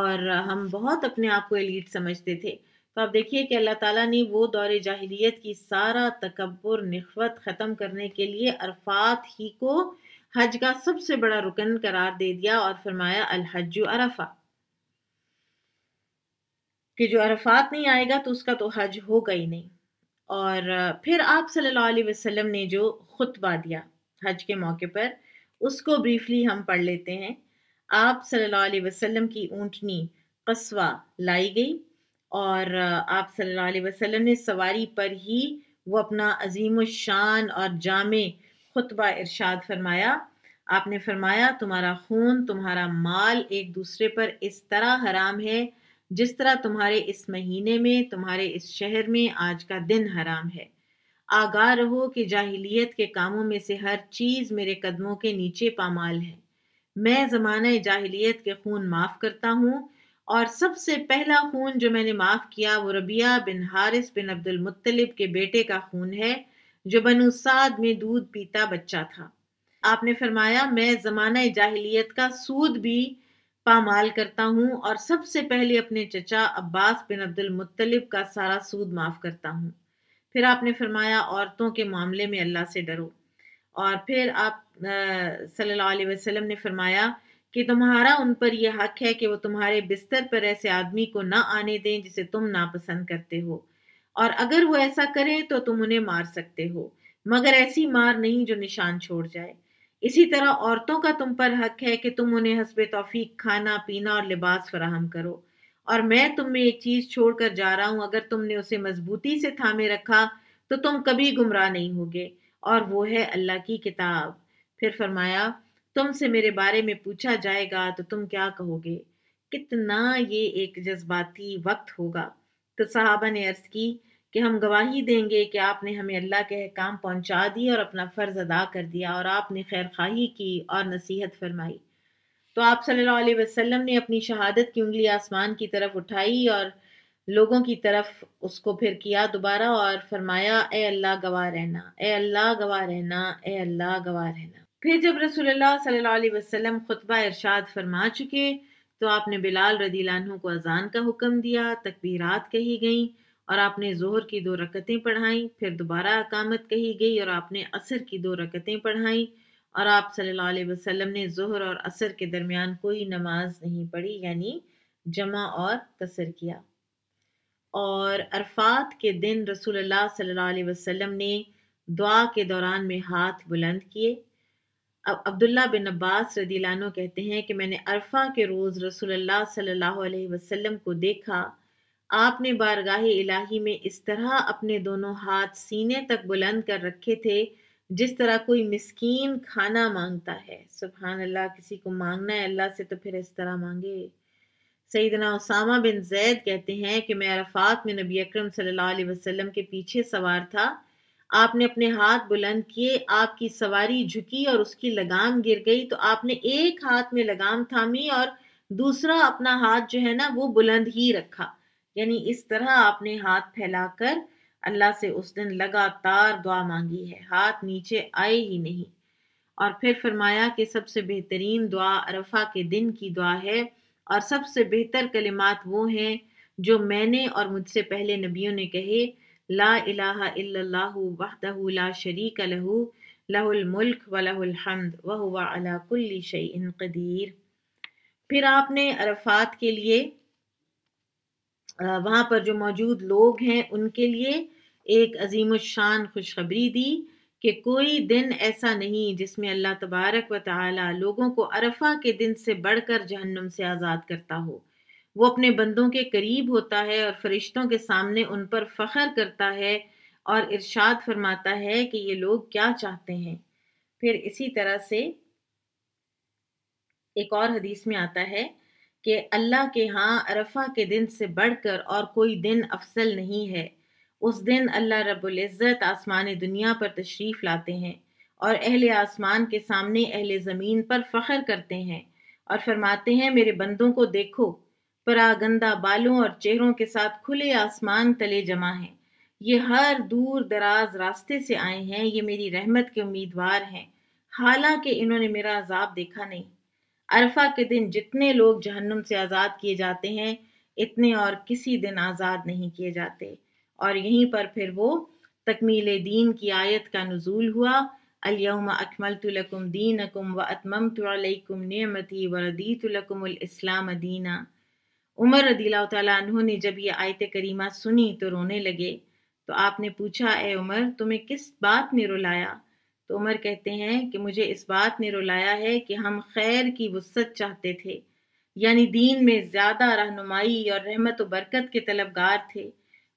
A: और हम बहुत अपने आप को एलीट समझते थे तो आप देखिए कि अल्लाह ताला ने वो दौर जाहिलियत की सारा तकबर नखवत ख़त्म करने के लिए अरफात ही को हज का सबसे बड़ा रुकन करार दे दिया और फरमाया अलहज अरफा कि जो अरफात नहीं आएगा तो उसका तो हज होगा ही नहीं और फिर आप सल्लल्लाहु अलैहि वसल्लम ने जो खुतबा दिया हज के मौके पर उसको ब्रीफली हम पढ़ लेते हैं आप सल्लल्लाहु अलैहि वसल्लम की ऊँटनी कस्बा लाई गई और आप सल्लल्लाहु अलैहि वसल्लम ने सवारी पर ही वो अपना अजीम शान और जाम खुतबा इरशाद फरमाया आपने फरमाया तुम्हारा खून तुम्हारा माल एक दूसरे पर इस तरह हराम है जिस तरह तुम्हारे इस महीने में तुम्हारे इस शहर में आज का दिन हराम है आगाह रहो कि जाहिलियत के कामों में से हर चीज़ मेरे कदमों के नीचे पामाल है मैं ज़माना जाहिलियत के खून माफ़ करता हूँ और सबसे पहला खून जो मैंने माफ़ किया वो रबिया बिन हारिस बिन अब्दुल मुत्तलिब के बेटे का खून है जो बनु साद में दूध पीता बच्चा था आपने फरमाया मैं ज़माना जाहिलियत का सूद भी पामाल करता हूँ और सबसे पहले अपने चचा अब्बास बिन अब्दुल मुत्तलिब का सारा सूद माफ़ करता हूँ फिर आपने फरमाया औरतों के मामले में अल्लाह से डरो और फिर आप सल्लल्लाहु अलैहि वसल्लम ने फरमाया कि तुम्हारा उन पर यह हक है कि वो तुम्हारे बिस्तर पर ऐसे आदमी को ना आने दें जिसे तुम नापसंद करते हो और अगर वो ऐसा करें तो तुम उन्हें मार सकते हो मगर ऐसी मार नहीं जो निशान छोड़ जाए इसी तरह औरतों का तुम पर हक है कि तुम उन्हें हसब तोफीक खाना पीना और लिबास फराहम करो और मैं तुम में एक चीज़ छोड़ कर जा रहा हूँ अगर तुमने उसे मजबूती से थामे रखा तो तुम कभी गुमराह नहीं होगे और वो है अल्लाह की किताब फिर फरमाया तुमसे मेरे बारे में पूछा जाएगा तो तुम क्या कहोगे कितना ये एक जज्बाती वक्त होगा तो साहबा ने अर्ज़ की कि हम गवाही देंगे कि आपने हमें अल्लाह के काम पहुंचा दिए और अपना फ़र्ज़ अदा कर दिया और आपने खैर खाही की और नसीहत फरमाई तो आप सल्लल्लाहु अलैहि वसल्लम ने अपनी शहादत की उंगली आसमान की तरफ उठाई और लोगों की तरफ उसको फिर किया दोबारा और फरमाया ए अल्लाह गवाह रहना ए अल्लाह गवाह रहना ए अल्लाह गवाह रहना फिर जब रसूलुल्लाह सल्लल्लाहु अलैहि खुतबा इरशाद फरमा चुके तो आपने बिलाल रदीलानों को अजान का हुक्म दिया तकबीरत कही गई और आपने जोहर की दो रकतें पढ़ाईं फिर दोबारा अकामत कही गई और आपने असर की दो रकतें पढ़ाईं और आप सल्लल्लाहु अलैहि वसल्लम ने जोहर और असर के दरमियान कोई नमाज नहीं पढ़ी यानी जमा और कसर किया और अरफात के दिन रसोल्ला सल्ला वसलम ने दुआ के दौरान में हाथ बुलंद किए अब अब्दुल्ला बिन अब्बास रदीलानो कहते हैं कि मैंने अरफा के रोज़ रसूलुल्लाह सल्लल्लाहु अलैहि वसल्लम को देखा आपने बारगाह इलाही में इस तरह अपने दोनों हाथ सीने तक बुलंद कर रखे थे जिस तरह कोई मिसकीन खाना मांगता है सुबह अल्लाह किसी को मांगना है अल्लाह से तो फिर इस तरह मांगे सईदना उसामा बिन जैद कहते हैं कि मैं अरफात में नबी अकरम सल्लल्लाहु अलैहि वसल्लम के पीछे सवार था आपने अपने हाथ बुलंद किए आपकी सवारी झुकी और उसकी लगाम गिर गई तो आपने एक हाथ में लगाम थामी और दूसरा अपना हाथ जो है ना वो बुलंद ही रखा यानी इस तरह आपने हाथ फैलाकर अल्लाह से उस दिन लगातार दुआ मांगी है हाथ नीचे आए ही नहीं और फिर फरमाया कि सबसे बेहतरीन दुआ अरफा के दिन की दुआ है और सबसे बेहतर कलिमात वो हैं जो मैंने और मुझसे पहले नबियों ने कहे ला इलाहा शरीक लहु लहुल मुल्क फिर आपने अरफात के लिए वहाँ पर जो मौजूद लोग हैं उनके लिए एक अजीम शान खुशखबरी दी कि कोई दिन ऐसा नहीं जिसमें अल्लाह तबारक व ताली लोगों को अरफा के दिन से बढ़कर जहन्नुम से आज़ाद करता हो वो अपने बंदों के करीब होता है और फरिश्तों के सामने उन पर फ़ख्र करता है और इरशाद फरमाता है कि ये लोग क्या चाहते हैं फिर इसी तरह से एक और हदीस में आता है कि अल्लाह के हाँ अरफा के दिन से बढ़कर और कोई दिन अफसल नहीं है उस दिन अल्लाह रबुल्ज़त आसमान दुनिया पर तशरीफ़ लाते हैं और अहल आसमान के सामने अहल ज़मीन पर फ़ख्र करते हैं और फरमाते हैं मेरे बंदों को देखो परा गंदा बालों और चेहरों के साथ खुले आसमान तले जमा हैं ये हर दूर दराज रास्ते से आए हैं ये मेरी रहमत के उम्मीदवार हैं हालांकि इन्होंने मेरा अजाब देखा नहीं अरफा के दिन जितने लोग जहन्नुम से आज़ाद किए जाते हैं इतने और किसी दिन आज़ाद नहीं किए जाते और यहीं पर फिर वो तकमील दीन की आयत का नजूल हुआ अलियम अकमल तुलकुम दीन अकुम व अतमम तुम नियमती वरदीतुलकुम इस्लाम दीना उमर रदील तु ने जब ये आयत करीमा सुनी तो रोने लगे तो आपने पूछा ए उमर तुम्हें किस बात ने रुलाया तो उमर कहते हैं कि मुझे इस बात ने रुलाया है कि हम खैर की वसत चाहते थे यानी दीन में ज़्यादा रहनुमाई और रहमत व बरकत के तलबगार थे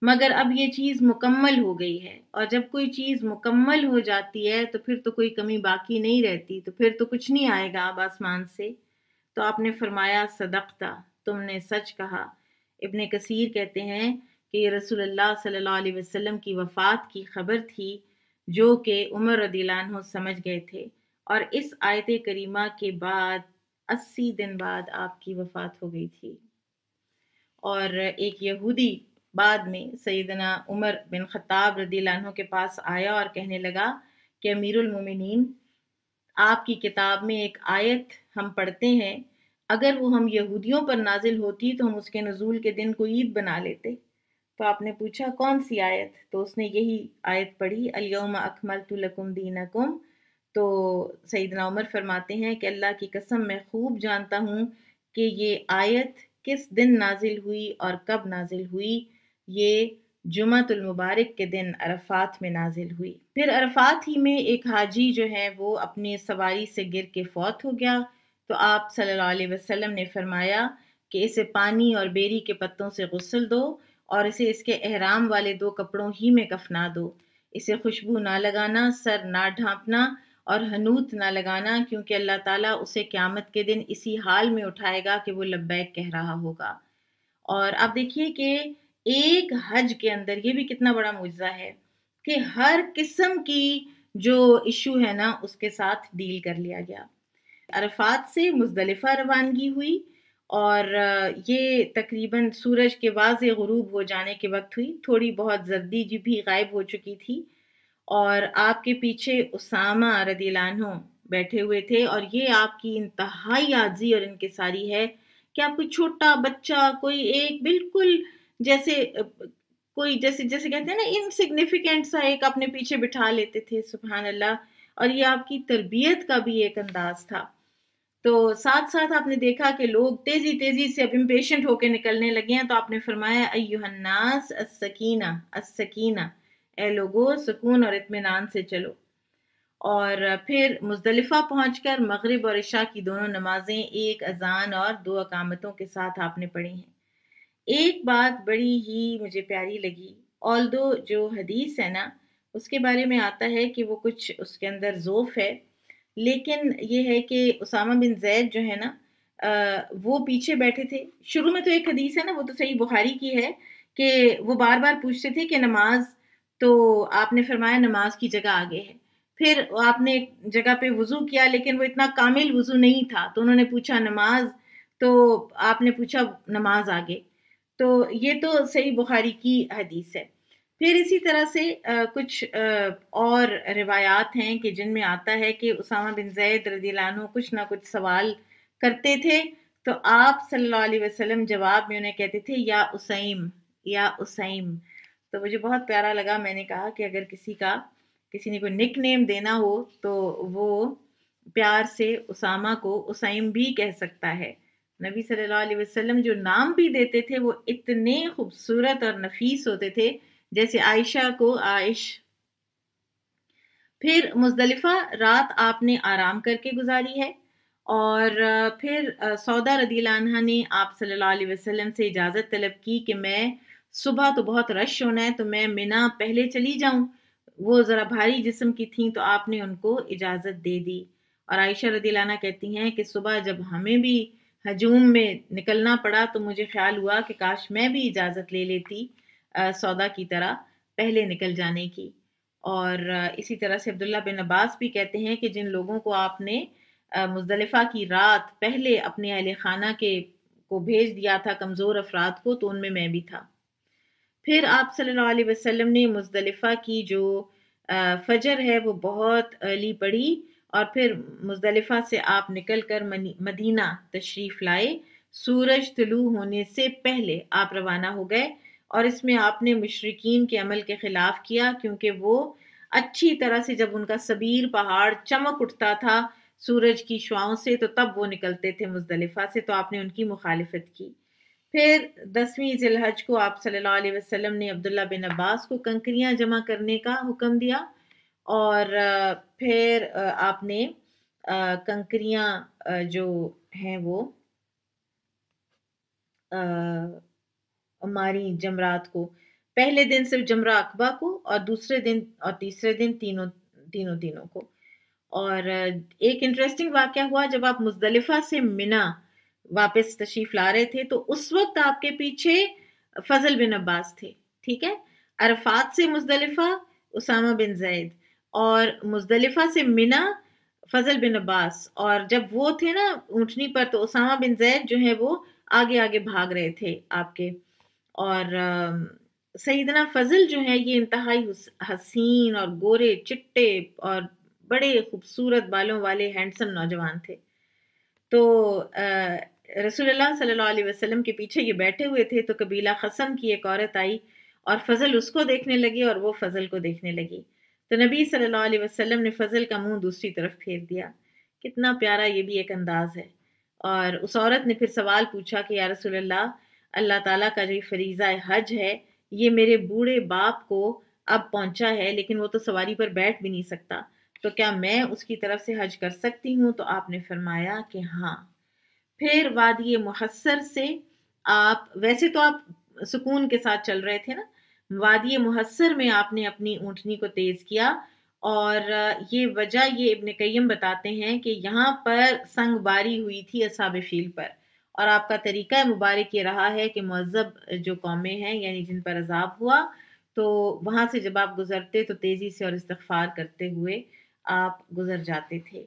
A: मगर अब ये चीज़ मुकम्मल हो गई है और जब कोई चीज़ मुकम्मल हो जाती है तो फिर तो कोई कमी बाकी नहीं रहती तो फिर तो कुछ नहीं आएगा अब आसमान से तो आपने फरमाया सदकता तुमने सच कहा इब्ने कसीर कहते हैं कि रसूलुल्लाह सल्लल्लाहु अलैहि वसल्लम की वफ़ात की खबर थी जो कि उमर रदीलान समझ गए थे और इस आयत करीमा के बाद अस्सी दिन बाद आपकी वफ़ात हो गई थी और एक यहूदी बाद में सैदना उमर बिन ख़ताब रदीलानों के पास आया और कहने लगा कि अमीरुल अमीरुलमिन आपकी किताब में एक आयत हम पढ़ते हैं अगर वो हम यहूदियों पर नाजिल होती तो हम उसके नज़ूल के दिन को ईद बना लेते तो आपने पूछा कौन सी आयत तो उसने यही आयत पढ़ी अलियम अकमल दीन दीनकुम तो सईदना उमर फरमाते हैं कि अल्लाह की कसम मैं खूब जानता हूँ कि ये आयत किस दिन नाजिल हुई और कब नाजिल हुई ये जुमतुलमबारक के दिन अरफात में नाजिल हुई फिर अरफात ही में एक हाजी जो है वो अपने सवारी से गिर के फौत हो गया तो आप सल्लल्लाहु अलैहि वसल्लम ने फरमाया कि इसे पानी और बेरी के पत्तों से गसल दो और इसे इसके अहराम वाले दो कपड़ों ही में कफना दो इसे खुशबू ना लगाना सर ना ढांपना और हनूत ना लगाना क्योंकि अल्लाह ताला उसे क़्यामत के दिन इसी हाल में उठाएगा कि वो लब्बैक कह रहा होगा और आप देखिए कि एक हज के अंदर ये भी कितना बड़ा मुजज़ा है कि हर किस्म की जो इशू है ना उसके साथ डील कर लिया गया अरफात से मुजलफ़ा रवानगी हुई और ये तकरीबन सूरज के वाज गरूब हो जाने के वक्त हुई थोड़ी बहुत जर्दी जी भी गायब हो चुकी थी और आपके पीछे उसामा रदीलानों बैठे हुए थे और ये आपकी इंतहाई आजी और इनकसारी है कि आप कोई छोटा बच्चा कोई एक बिल्कुल जैसे कोई जैसे जैसे कहते हैं ना इनसिग्निफिकेंट सा एक अपने पीछे बिठा लेते थे सुबहानल्ला और ये आपकी तरबियत का भी एक अंदाज था तो साथ साथ आपने देखा कि लोग तेजी तेजी से अब इम्पेशेंट होकर निकलने लगे हैं तो आपने फरमाया अयुहन्नास असकीना असकीना ए लोगो सुकून और इतमान से चलो और फिर मुजदलिफ़ा पहुँच कर मगरब और इशा की दोनों नमाजें एक अजान और दो अकामतों के साथ आपने पढ़ी हैं एक बात बड़ी ही मुझे प्यारी लगी ऑल दो जो हदीस है ना उसके बारे में आता है कि वो कुछ उसके अंदर जोफ़ है लेकिन ये है कि उसामा बिन जैद जो है ना आ, वो पीछे बैठे थे शुरू में तो एक हदीस है ना वो तो सही बुखारी की है कि वो बार बार पूछते थे कि नमाज तो आपने फरमाया नमाज की जगह आगे है फिर आपने एक जगह पे वज़ू किया लेकिन वो इतना कामिल वज़ू नहीं था तो उन्होंने पूछा नमाज तो आपने पूछा नमाज आगे तो ये तो सही बुखारी की हदीस है फिर इसी तरह से आ, कुछ आ, और रिवायात हैं कि जिनमें आता है कि उसामा बिन जैद रजीलानो कुछ ना कुछ सवाल करते थे तो आप सल्लल्लाहु अलैहि वसल्लम जवाब में उन्हें कहते थे या उसीम या उसीम तो मुझे बहुत प्यारा लगा मैंने कहा कि अगर किसी का किसी ने कोई निक नेम देना हो तो वो प्यार से उसामा को उसैम भी कह सकता है नबी सल्लल्लाहु अलैहि वसल्लम जो नाम भी देते थे वो इतने खूबसूरत और नफीस होते थे जैसे आयशा को आयश फिर मुजदलिफा रात आपने आराम करके गुजारी है और फिर सौदा रदीलाना ने आप सल्लल्लाहु अलैहि वसल्लम से इजाज़त तलब की कि मैं सुबह तो बहुत रश होना है तो मैं मिना पहले चली जाऊं वो ज़रा भारी जिस्म की थी तो आपने उनको इजाज़त दे दी और आयशा रदीलाना कहती हैं कि सुबह जब हमें भी हजूम में निकलना पड़ा तो मुझे ख्याल हुआ कि काश मैं भी इजाज़त ले लेती सौदा की तरह पहले निकल जाने की और इसी तरह से अब्दुल्ला बिन अब्बास भी कहते हैं कि जिन लोगों को आपने मुजदलिफ़ा की रात पहले अपने अहल खाना के को भेज दिया था कमज़ोर अफराद को तो उनमें मैं भी था फिर आप सल्लल्लाहु अलैहि वसल्लम ने मुजदलिफ़ा की जो फजर है वो बहुत अली पड़ी और फिर मुजदलिफ़ा से आप निकल कर मदीना तशरीफ़ लाए सूरज तलू होने से पहले आप रवाना हो गए और इसमें आपने मशरकिन के अमल के ख़िलाफ़ किया क्योंकि वो अच्छी तरह से जब उनका सबीर पहाड़ चमक उठता था सूरज की शुआओं से तो तब वो निकलते थे मुजदलिफ़ा से तो आपने उनकी मुखालफत की फिर दसवीं जिलहज को आप सल्लल्लाहु अलैहि वसल्लम ने अब्दुल्ला बिन अब्बास को कंकरियाँ जमा करने का हुक्म दिया और फिर आपने कंकरियाँ जो हैं वो मारी जमरात को पहले दिन सिर्फ जमरा अकबा को और दूसरे दिन और तीसरे दिन तीनों तीनों तीनों को और एक इंटरेस्टिंग वाक्य हुआ जब आप मुजदलिफा से मिना वापस तशरीफ ला रहे थे तो उस वक्त आपके पीछे फजल बिन अब्बास थे ठीक है अरफात से मुजदलिफा उसामा बिन जैद और मुजदलिफा से मिना फजल बिन अब्बास और जब वो थे ना ऊँटनी पर तो उसामा बिन जैद जो है वो आगे आगे भाग रहे थे आपके और सईदना फजल जो है ये इंतहाई हसीन और गोरे चिट्टे और बड़े खूबसूरत बालों वाले हैंडसम नौजवान थे तो रसूलुल्लाह सल्लल्लाहु अलैहि वसल्लम के पीछे ये बैठे हुए थे तो कबीला खसम की एक औरत आई और फजल उसको देखने लगी और वो फजल को देखने लगी तो नबी सल्लल्लाहु अलैहि वसल्लम ने फजल का मुंह दूसरी तरफ फेर दिया कितना प्यारा ये भी एक अंदाज है और उस औरत ने फिर सवाल पूछा कि या रसूलल्लाह अल्लाह ताला का जो फरीज़ा हज है ये मेरे बूढ़े बाप को अब पहुंचा है लेकिन वो तो सवारी पर बैठ भी नहीं सकता तो क्या मैं उसकी तरफ से हज कर सकती हूँ तो आपने फरमाया कि हाँ फिर वादी मुहसर से आप वैसे तो आप सुकून के साथ चल रहे थे ना वादी मुहसर में आपने अपनी ऊँटनी को तेज़ किया और ये वजह ये इबन कयम बताते हैं कि यहाँ पर संगबारी हुई थी असाब फील पर और आपका तरीका मुबारक ये रहा है कि महजब जो कौमें हैं यानी जिन पर अजाब हुआ तो वहाँ से जब आप गुज़रते तो तेज़ी से और इस्तफ़ार करते हुए आप गुज़र जाते थे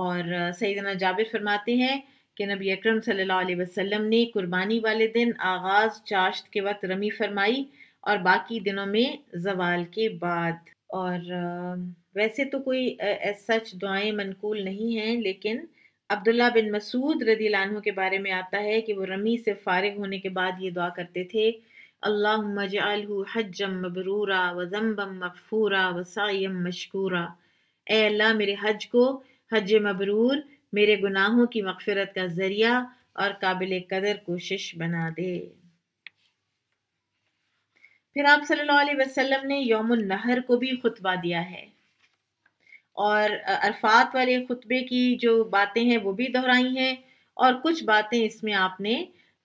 A: और सैदना जाबिर फरमाते हैं कि नबी अक्रम सल्लल्लाहु अलैहि वसल्लम ने कुर्बानी वाले दिन आगाज़ चाश्त के वक्त रमी फरमाई और बाकी दिनों में जवाल के बाद और वैसे तो कोई सच दुआएं मनकूल नहीं हैं लेकिन अब्दुल्ला बिन मसूद रदी के बारे में आता है कि वो रमी से फारिग होने के बाद ये दुआ करते थे अल्लाह मजालू हजम मबरूरा व जम्बम मकफूरा वसायम मशकूरा ए अल्लाह मेरे हज को हज मबरूर मेरे गुनाहों की मकफरत का ज़रिया और काबिल कदर कोशिश बना दे फिर आप सल्लल्लाहु अलैहि वसल्लम ने यौम नहर को भी खुतबा दिया है और अरफात वाले खुतबे की जो बातें हैं वो भी दोहराई हैं और कुछ बातें इसमें आपने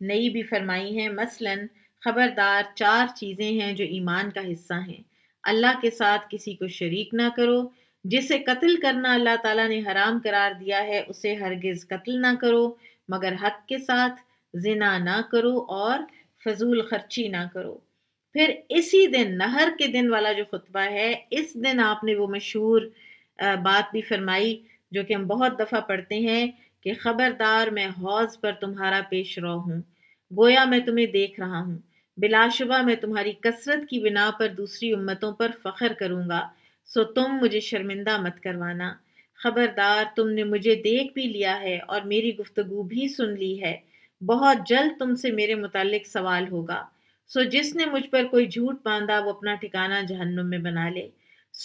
A: नई भी फरमाई हैं मसलन ख़बरदार चार चीज़ें हैं जो ईमान का हिस्सा हैं अल्लाह के साथ किसी को शरीक ना करो जिसे कत्ल करना अल्लाह ताला ने हराम करार दिया है उसे हरगिज़ कत्ल ना करो मगर हक के साथ जिना ना करो और फजूल खर्ची ना करो फिर इसी दिन नहर के दिन वाला जो खुतबा है इस दिन आपने वो मशहूर बात भी फरमाई जो कि हम बहुत दफ़ा पढ़ते हैं कि ख़बरदार मैं हौज पर तुम्हारा पेश रो हूँ गोया मैं तुम्हें देख रहा हूँ बिलाशुबा मैं तुम्हारी कसरत की बिना पर दूसरी उम्मतों पर फ़ख्र करूँगा सो तुम मुझे शर्मिंदा मत करवाना ख़बरदार तुमने मुझे देख भी लिया है और मेरी गुफ्तु भी सुन ली है बहुत जल्द तुमसे मेरे मुतालिक सवाल होगा सो जिसने मुझ पर कोई झूठ बांधा वो अपना ठिकाना जहन्नुम में बना ले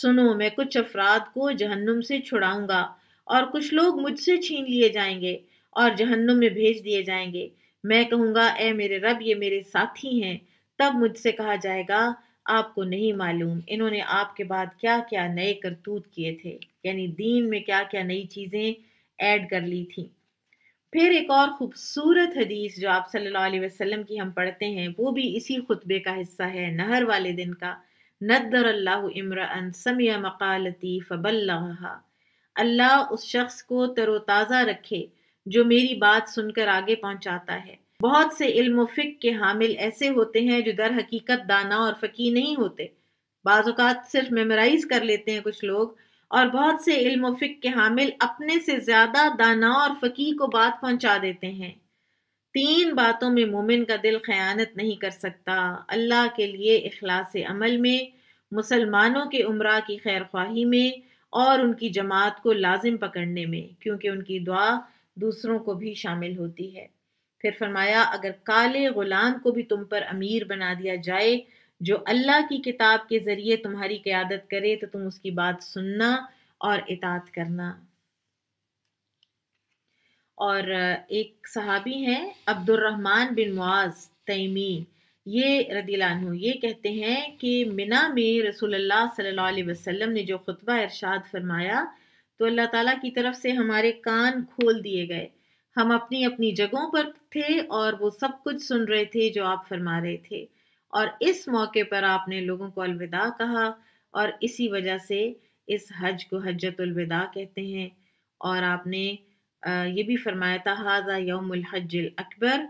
A: सुनो मैं कुछ अफराद को जहन्नुम से छुड़ाऊंगा और कुछ लोग मुझसे छीन लिए जाएंगे और जहन्नुम में भेज दिए जाएंगे मैं कहूँगा ए मेरे रब ये मेरे साथी हैं तब मुझसे कहा जाएगा आपको नहीं मालूम इन्होंने आपके बाद क्या क्या नए करतूत किए थे यानी दीन में क्या क्या नई चीज़ें ऐड कर ली थी फिर एक और खूबसूरत हदीस जो आप सल्लल्लाहु अलैहि वसल्लम की हम पढ़ते हैं वो भी इसी खुतबे का हिस्सा है नहर वाले दिन का नदर अल्लाह इमरान समिया मकालती फ़बल्लहा अल्लाह उस शख्स को तरोताज़ा रखे जो मेरी बात सुनकर आगे पहुंचाता है बहुत से इल्म फ़िक के हामिल ऐसे होते हैं जो दर हकीकत दाना और फ़की नहीं होते बाज़ात सिर्फ मेमोराइज कर लेते हैं कुछ लोग और बहुत से इल्म फ़िक के हामिल अपने से ज़्यादा दाना और फ़की को बात पहुंचा देते हैं तीन बातों में मोमिन का दिल खयानत नहीं कर सकता अल्लाह के लिए अखलास अमल में मुसलमानों के उम्र की खैर ख्वाही में और उनकी जमात को लाजिम पकड़ने में क्योंकि उनकी दुआ दूसरों को भी शामिल होती है फिर फरमाया अगर काले ग़ुलाम को भी तुम पर अमीर बना दिया जाए जो अल्लाह की किताब के ज़रिए तुम्हारी क़्यादत करे तो तुम उसकी बात सुनना और इतात करना और एक सहाबी हैं अब्दुलरहमान बिन मुआज तैमी ये रदीलानू ये कहते हैं कि मिना में रसूलुल्लाह सल्लल्लाहु अलैहि वसल्लम ने जो खुतबा इरशाद फरमाया तो अल्लाह ताला की तरफ से हमारे कान खोल दिए गए हम अपनी अपनी जगहों पर थे और वो सब कुछ सुन रहे थे जो आप फरमा रहे थे और इस मौके पर आपने लोगों को अलविदा कहा और इसी वजह से इस हज को हजतुलविदा कहते हैं और आपने ये भी फरमाया था हाजा यौमहज अकबर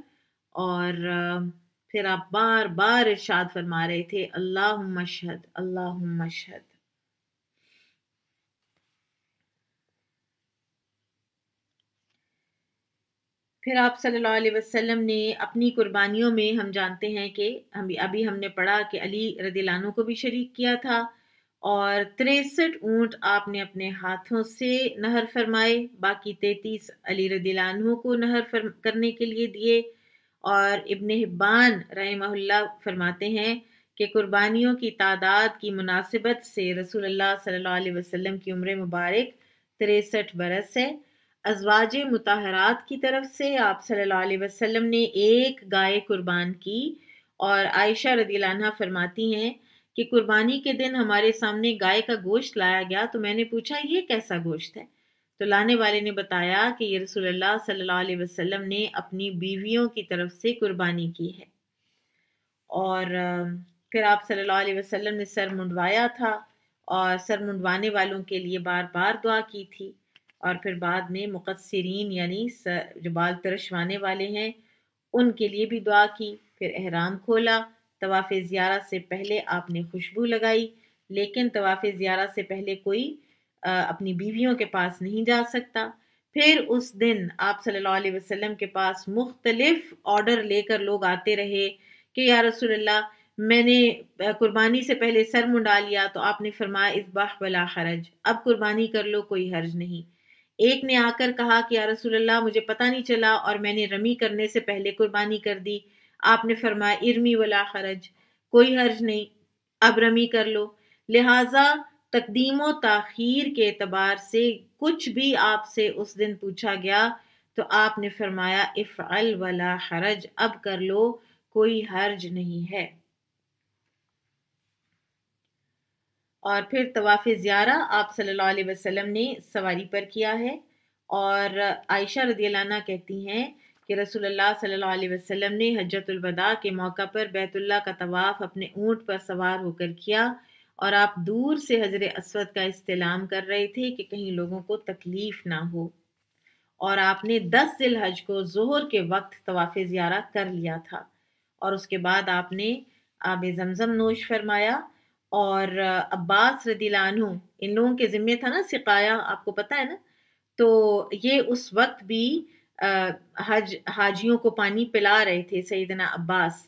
A: और फिर आप बार बार इर्शाद फरमा रहे थे अल्लाह मशहद अल्लाह मशहद फिर आप सल्लल्लाहु अलैहि वसल्लम ने अपनी कुर्बानियों में हम जानते हैं कि हम अभी हमने पढ़ा कि अली रदीलानों को भी शरीक किया था और तिरसठ ऊँट आपने अपने हाथों से नहर फरमाए बाकी तैतीस अली रदिलानहों को नहर फर करने के लिए दिए और इबन हिब्बान रहमल्ला फरमाते हैं कि कुर्बानियों की तादाद की मुनासिबत से रसूल सल्लल्लाहु अलैहि वसल्लम की उम्र मुबारक तिरसठ बरस है अजवाज मुताहरात की तरफ से आप सल्लल्लाहु अलैहि वसल्लम ने एक गाय कुर्बान की और आयशा रदीलाना फरमाती हैं कि कुर्बानी के दिन हमारे सामने गाय का गोश्त लाया गया तो मैंने पूछा ये कैसा गोश्त है तो लाने वाले ने बताया कि ये रसोल्ला सल्ला वसलम ने अपनी बीवियों की तरफ से कुर्बानी की है और फिर आप सल्ला वसलम ने सर मुंडवाया था और सर मुंडवाने वालों के लिए बार बार दुआ की थी और फिर बाद में मुकसरीन यानी जो बाल तरशवाने वाले हैं उनके लिए भी दुआ की फिर अहराम खोला तवाफ़ ज़ियारत से पहले आपने खुशबू लगाई लेकिन तवाफ़ ज़ियारत से पहले कोई अपनी बीवियों के पास नहीं जा सकता फिर उस दिन आप सल्लल्लाहु अलैहि वसल्लम के पास मुख्तलिफ ऑर्डर लेकर लोग आते रहे कि या रसोल्ला मैंने कुर्बानी से पहले सर मुंडा लिया तो आपने फरमाया बाह बला हरज अब कुर्बानी कर लो कोई हर्ज नहीं एक ने आकर कहा कि या रसोल्ला मुझे पता नहीं चला और मैंने रमी करने से पहले कुर्बानी कर दी आपने फरमाया इर्मी वाला खरज कोई हर्ज नहीं अब रमी कर लो लिहाजा तकदीम व तखीर के अतबार से कुछ भी आपसे उस दिन पूछा गया तो आपने फरमाया इफ़ल वाला हरज अब कर लो कोई हर्ज नहीं है और फिर तवाफ़ ज़्यारा आप सल्लल्लाहु अलैहि वसल्लम ने सवारी पर किया है और आयशा रदीलाना कहती हैं कि रसोल्ला सल्लल्लाहु ने हजरतुलवदा के मौका पर बैतुल्ला का तवाफ़ अपने ऊँट पर सवार होकर किया और आप दूर से हजर असवद का इस्तेलाम कर रहे थे कि कहीं लोगों को तकलीफ़ ना हो और आपने दस दिल हज को जोहर के वक्त तवाफ़ ज़्यारा कर लिया था और उसके बाद आपने आब जमज़म नोश फरमाया और अब्बास रदीलानू इन लोगों के ज़िम्मे था ना सिकाया आपको पता है ना तो ये उस वक्त भी हज हाजियों को पानी पिला रहे थे सईदना अब्बास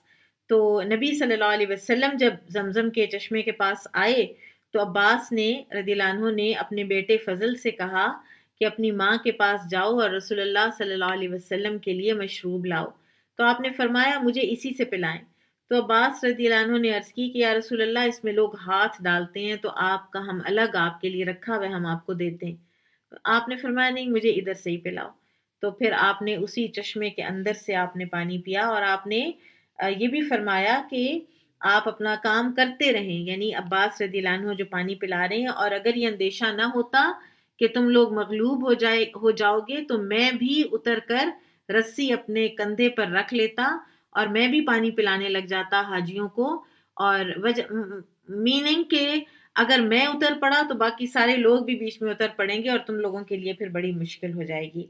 A: तो नबी सल्लल्लाहु अलैहि वसल्लम जब जमजम के चश्मे के पास आए तो अब्बास ने रदीलानों ने अपने बेटे फजल से कहा कि अपनी माँ के पास जाओ और रसोल्ला सल्ला वसम के लिए मशरूब लाओ तो आपने फरमाया मुझे इसी से पिलाएं तो अब्बास रदीलानों ने अर्ज़ की कि या रसोल्ला इसमें लोग हाथ डालते हैं तो आपका हम अलग आपके लिए रखा हुआ हम आपको देते हैं तो आपने फरमाया नहीं मुझे इधर से ही पिलाओ तो फिर आपने उसी चश्मे के अंदर से आपने पानी पिया और आपने ये भी फरमाया कि आप अपना काम करते रहें यानी अब्बास रदी हो जो पानी पिला रहे हैं और अगर ये अंदेशा ना होता कि तुम लोग मगलूब हो जाए हो जाओगे तो मैं भी उतर कर रस्सी अपने कंधे पर रख लेता और मैं भी पानी पिलाने लग जाता हाजियों को और वजह मीनिंग के अगर मैं उतर पड़ा तो बाकी सारे लोग भी बीच में उतर पड़ेंगे और तुम लोगों के लिए फिर बड़ी मुश्किल हो जाएगी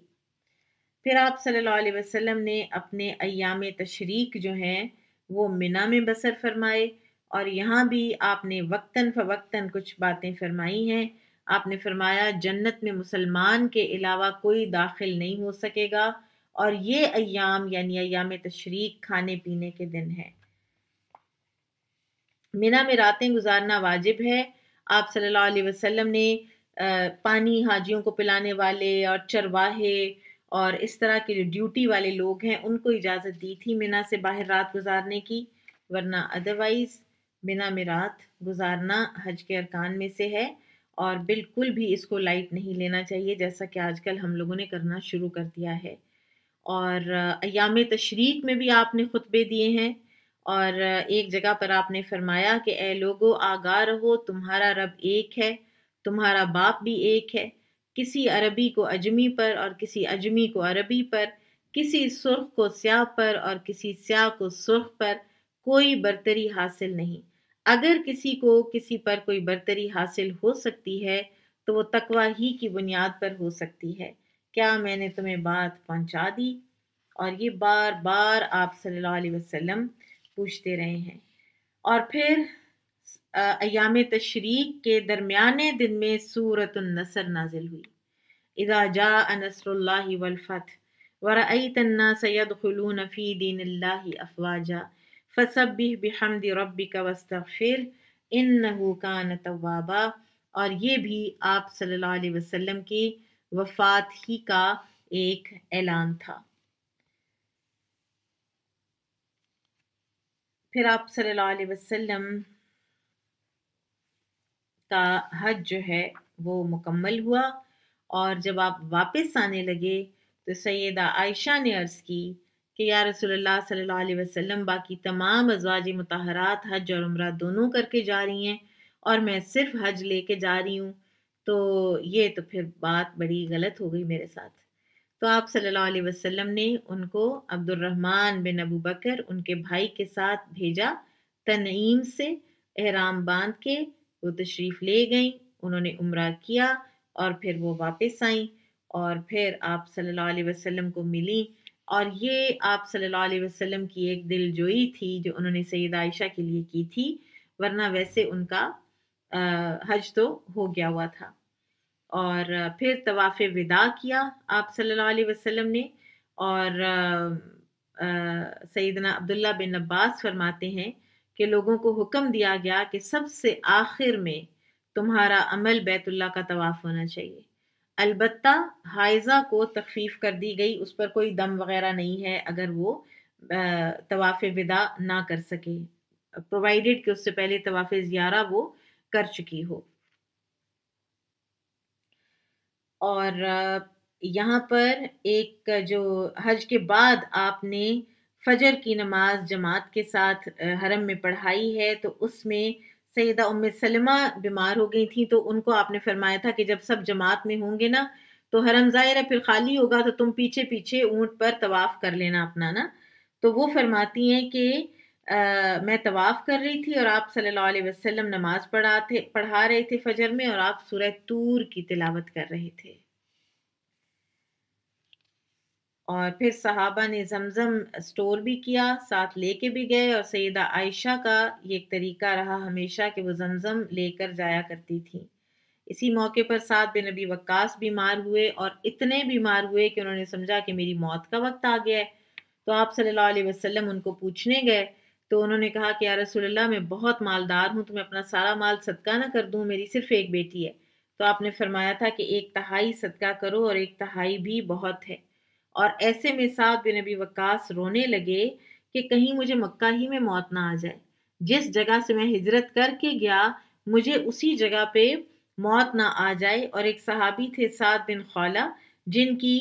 A: फिर आप सल्लल्लाहु अलैहि वसल्लम ने अपने अयाम तशरीक जो हैं वो मिना में बसर फरमाए और यहाँ भी आपने वक्ता फवक्तन कुछ बातें फरमाई हैं आपने फरमाया जन्नत में मुसलमान के अलावा कोई दाखिल नहीं हो सकेगा और ये अयाम यानी अयाम तशरीक खाने पीने के दिन है मिना में रातें गुजारना वाजिब है आप सल्लल्लाहु अलैहि वसल्लम ने पानी हाजियों को पिलाने वाले और चरवाहे और इस तरह के जो ड्यूटी वाले लोग हैं उनको इजाज़त दी थी मीना से बाहर रात गुजारने की वरना अदरवाइज़ बिना में रात गुजारना हज के अरकान में से है और बिल्कुल भी इसको लाइट नहीं लेना चाहिए जैसा कि आजकल हम लोगों ने करना शुरू कर दिया है और अयाम तशरीक में भी आपने खुतबे दिए हैं और एक जगह पर आपने फरमाया कि ए लोगो आगा रहो तुम्हारा रब एक है तुम्हारा बाप भी एक है किसी अरबी को अजमी पर और किसी अजमी को अरबी पर किसी सुर्ख को स्याह पर और किसी स्याह को सुर्ख पर कोई बर्तरी हासिल नहीं अगर किसी को किसी पर कोई बर्तरी हासिल हो सकती है तो वो तकवा ही की बुनियाद पर हो सकती है क्या मैंने तुम्हें बात पहुंचा दी और ये बार बार आप सल्लल्लाहु अलैहि वसल्लम पूछते रहे हैं और फिर अयाम तशरीक के दरमियान दिन में सूरत नसर नाजिल हुई इदा जा नसर वलफ़त वरई तन्ना सैद खलून फ़ी दिन अफवाजा फ़सब बिहमद रबी का वस्तफ़िर इन कान तवाबा और ये भी आप सल्लल्लाहु अलैहि वसल्लम की वफात ही का एक ऐलान था फिर आप सल्लल्लाहु अलैहि वसल्लम का हज जो है वो मुकम्मल हुआ और जब आप वापस आने लगे तो सैदा आयशा ने अर्ज़ की कि या रसोल्ला सल्ला वसम बाकी तमाम अजवाज मतहरात हज और उम्र दोनों करके जा रही हैं और मैं सिर्फ हज लेके जा रही हूँ तो ये तो फिर बात बड़ी गलत हो गई मेरे साथ तो आप सल्लल्लाहु अलैहि वसल्लम ने उनको अब्दुलरहमान बिन अबू बकर उनके भाई के साथ भेजा तनईम से एहराम बांध के वो तशरीफ़ ले गई उन्होंने उम्र किया और फिर वो वापस आई और फिर आप सल्लल्लाहु अलैहि वसल्लम को मिली और ये आप सल्लल्लाहु अलैहि वसल्लम की एक दिल जोई थी जो उन्होंने सैद आयशा के लिए की थी वरना वैसे उनका आ, हज तो हो गया हुआ था और फिर तवाफ़ विदा किया आप सल्लल्लाहु अलैहि वसल्लम ने और सैदना अब्दुल्ला बिन अब्बास फरमाते हैं के लोगों को हुक्म दिया गया कि सबसे आखिर में तुम्हारा अमल बैतुल्ला का तवाफ़ होना चाहिए अलबत् हाइज़ा को तकफीफ कर दी गई उस पर कोई दम वगैरह नहीं है अगर वो तवाफ़ विदा ना कर सके प्रोवाइडेड कि उससे पहले तवाफ़ ज़ियारा वो कर चुकी हो और यहाँ पर एक जो हज के बाद आपने फजर की नमाज जमात के साथ हरम में पढ़ाई है तो उसमें सैदा उम्म सलमा बीमार हो गई थी तो उनको आपने फरमाया था कि जब सब जमात में होंगे ना तो हरम ज़ाहिर है फिर खाली होगा तो तुम पीछे पीछे ऊँट पर तवाफ़ कर लेना अपना ना तो वो फरमाती हैं कि आ, मैं तवाफ़ कर रही थी और आप सल्लल्लाहु अलैहि वसल्लम नमाज़ पढ़ा थे पढ़ा रहे थे फजर में और आप सूरह तूर की तिलावत कर रहे थे और फिर सहाबा ने जमजम स्टोर भी किया साथ लेके भी गए और सैदा आयशा का ये एक तरीका रहा हमेशा कि वो जमजम लेकर जाया करती थी इसी मौके पर साथ बिन नबी वक्स बीमार हुए और इतने बीमार हुए कि उन्होंने समझा कि मेरी मौत का वक्त आ गया है तो आप सल्लल्लाहु अलैहि वसल्लम उनको पूछने गए तो उन्होंने कहा कि यार रसोल्ला मैं बहुत मालदार हूँ तो मैं अपना सारा माल सदका ना कर दूँ मेरी सिर्फ एक बेटी है तो आपने फरमाया था कि एक तहाई सदका करो और एक तहाई भी बहुत है और ऐसे में साथ बिन अभी वक्स रोने लगे कि कहीं मुझे मक्का ही में मौत ना आ जाए जिस जगह से मैं हिजरत करके गया मुझे उसी जगह पे मौत ना आ जाए और एक सहाबी थे सात बिन खौला जिनकी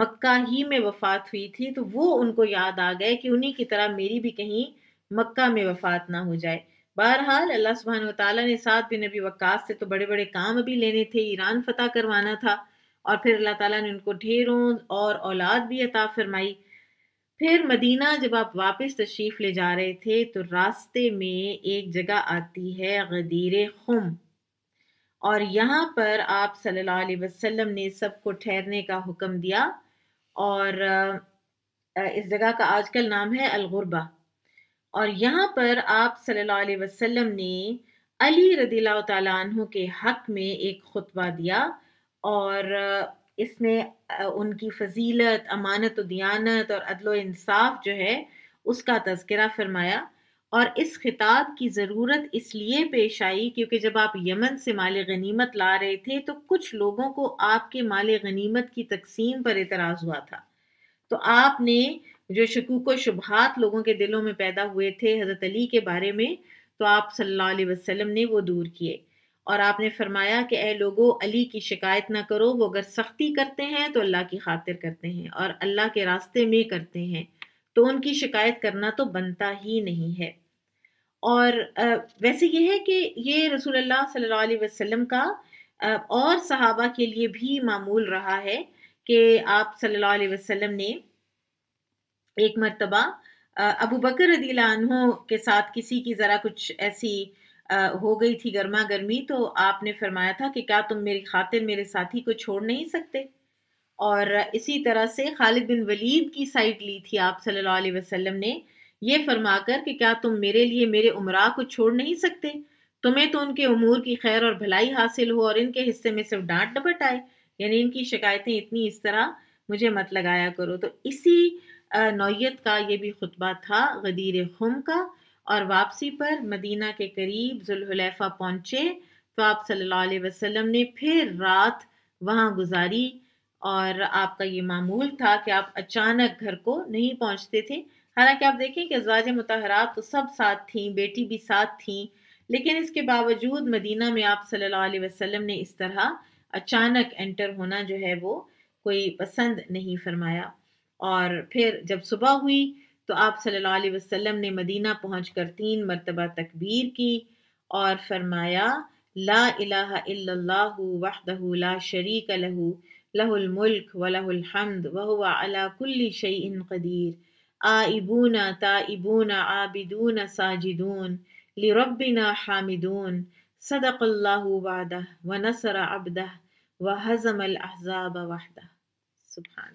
A: मक्का ही में वफ़ात हुई थी तो वो उनको याद आ गए कि उन्हीं की तरह मेरी भी कहीं मक्का में वफ़ात ना हो जाए बहरहाल अल्लाह सुबहान तला ने सात बिन अभी वक्स से तो बड़े बड़े काम भी लेने थे ईरान फतेह करवाना था और फिर अल्लाह ताला ने उनको ढेरों और औलाद भी अता फरमाई फिर मदीना जब आप वापस तशरीफ़ ले जा रहे थे तो रास्ते में एक जगह आती है गदीर खुम और यहाँ पर आप सल्लल्लाहु अलैहि वसल्लम ने सबको ठहरने का हुक्म दिया और इस जगह का आजकल नाम है अलगुरबा और यहाँ पर आप सल्लल्लाहु अलैहि वसल्लम ने अली रदील्ला तु के हक़ में एक खुतबा दिया और इसने उनकी फजीलत अमानत दयानत और अदल इंसाफ जो है उसका तस्करा फरमाया और इस खिताब की ज़रूरत इसलिए पेश आई क्योंकि जब आप यमन से माल गनीमत ला रहे थे तो कुछ लोगों को आपके माल गनीमत की तकसीम पर एतराज़ हुआ था तो आपने जो शकूक व शुबहत लोगों के दिलों में पैदा हुए थे हज़रत अली के बारे में तो आप सल्लल्लाहु अलैहि वसल्लम ने वो दूर किए और आपने फरमाया कि ए लोगो अली की शिकायत ना करो वो अगर सख्ती करते हैं तो अल्लाह की खातिर करते हैं और अल्लाह के रास्ते में करते हैं तो उनकी शिकायत करना तो बनता ही नहीं है और वैसे यह है कि ये रसूल अल्लाह सल्लल्लाहु अलैहि वसल्लम का और सहाबा के लिए भी मामूल रहा है कि आप सल्लल्लाहु अलैहि वसल्लम ने एक मरतबा अबू बकर रदीला के साथ किसी की ज़रा कुछ ऐसी हो गई थी गर्मा गर्मी तो आपने फरमाया था कि क्या तुम मेरी खातिर मेरे साथी को छोड़ नहीं सकते और इसी तरह से खालिद बिन वलीद की साइड ली थी आप सल्लल्लाहु अलैहि वसल्लम ने फरमा फरमाकर कि क्या तुम मेरे लिए मेरे उमरा को छोड़ नहीं सकते तुम्हें तो उनके उमूर की खैर और भलाई हासिल हो और इनके हिस्से में सिर्फ डांट डपट आए यानी इनकी शिकायतें इतनी इस तरह मुझे मत लगाया करो तो इसी नौीयत का ये भी खुतबा था गदीर खुम का और वापसी पर मदीना के करीब जुल्हलैफा पहुंचे तो आप सल्लल्लाहु अलैहि वसल्लम ने फिर रात वहाँ गुजारी और आपका ये मामूल था कि आप अचानक घर को नहीं पहुँचते थे हालांकि आप देखें कि अजवाज मतहरा तो सब साथ थीं बेटी भी साथ थीं लेकिन इसके बावजूद मदीना में आप सल्लल्लाहु अलैहि वसल्लम ने इस तरह अचानक एंटर होना जो है वो कोई पसंद नहीं फरमाया और फिर जब सुबह हुई तो आप सल्लल्लाहु अलैहि वसल्लम ने मदीना पहुंचकर तीन मरतबा तकबीर की और फरमाया ला इलाहा शरीक लहू लहुल मुल्क व लहुल हमद व हुवा अला कुल्ली शैइन कदीर आइबूना ताइबूना आबिदून साजिदून लिरब्बिना हामिदून सदक अल्लाहु वादह व नसर अब्दह व हजम अहजाब वहदह सुभान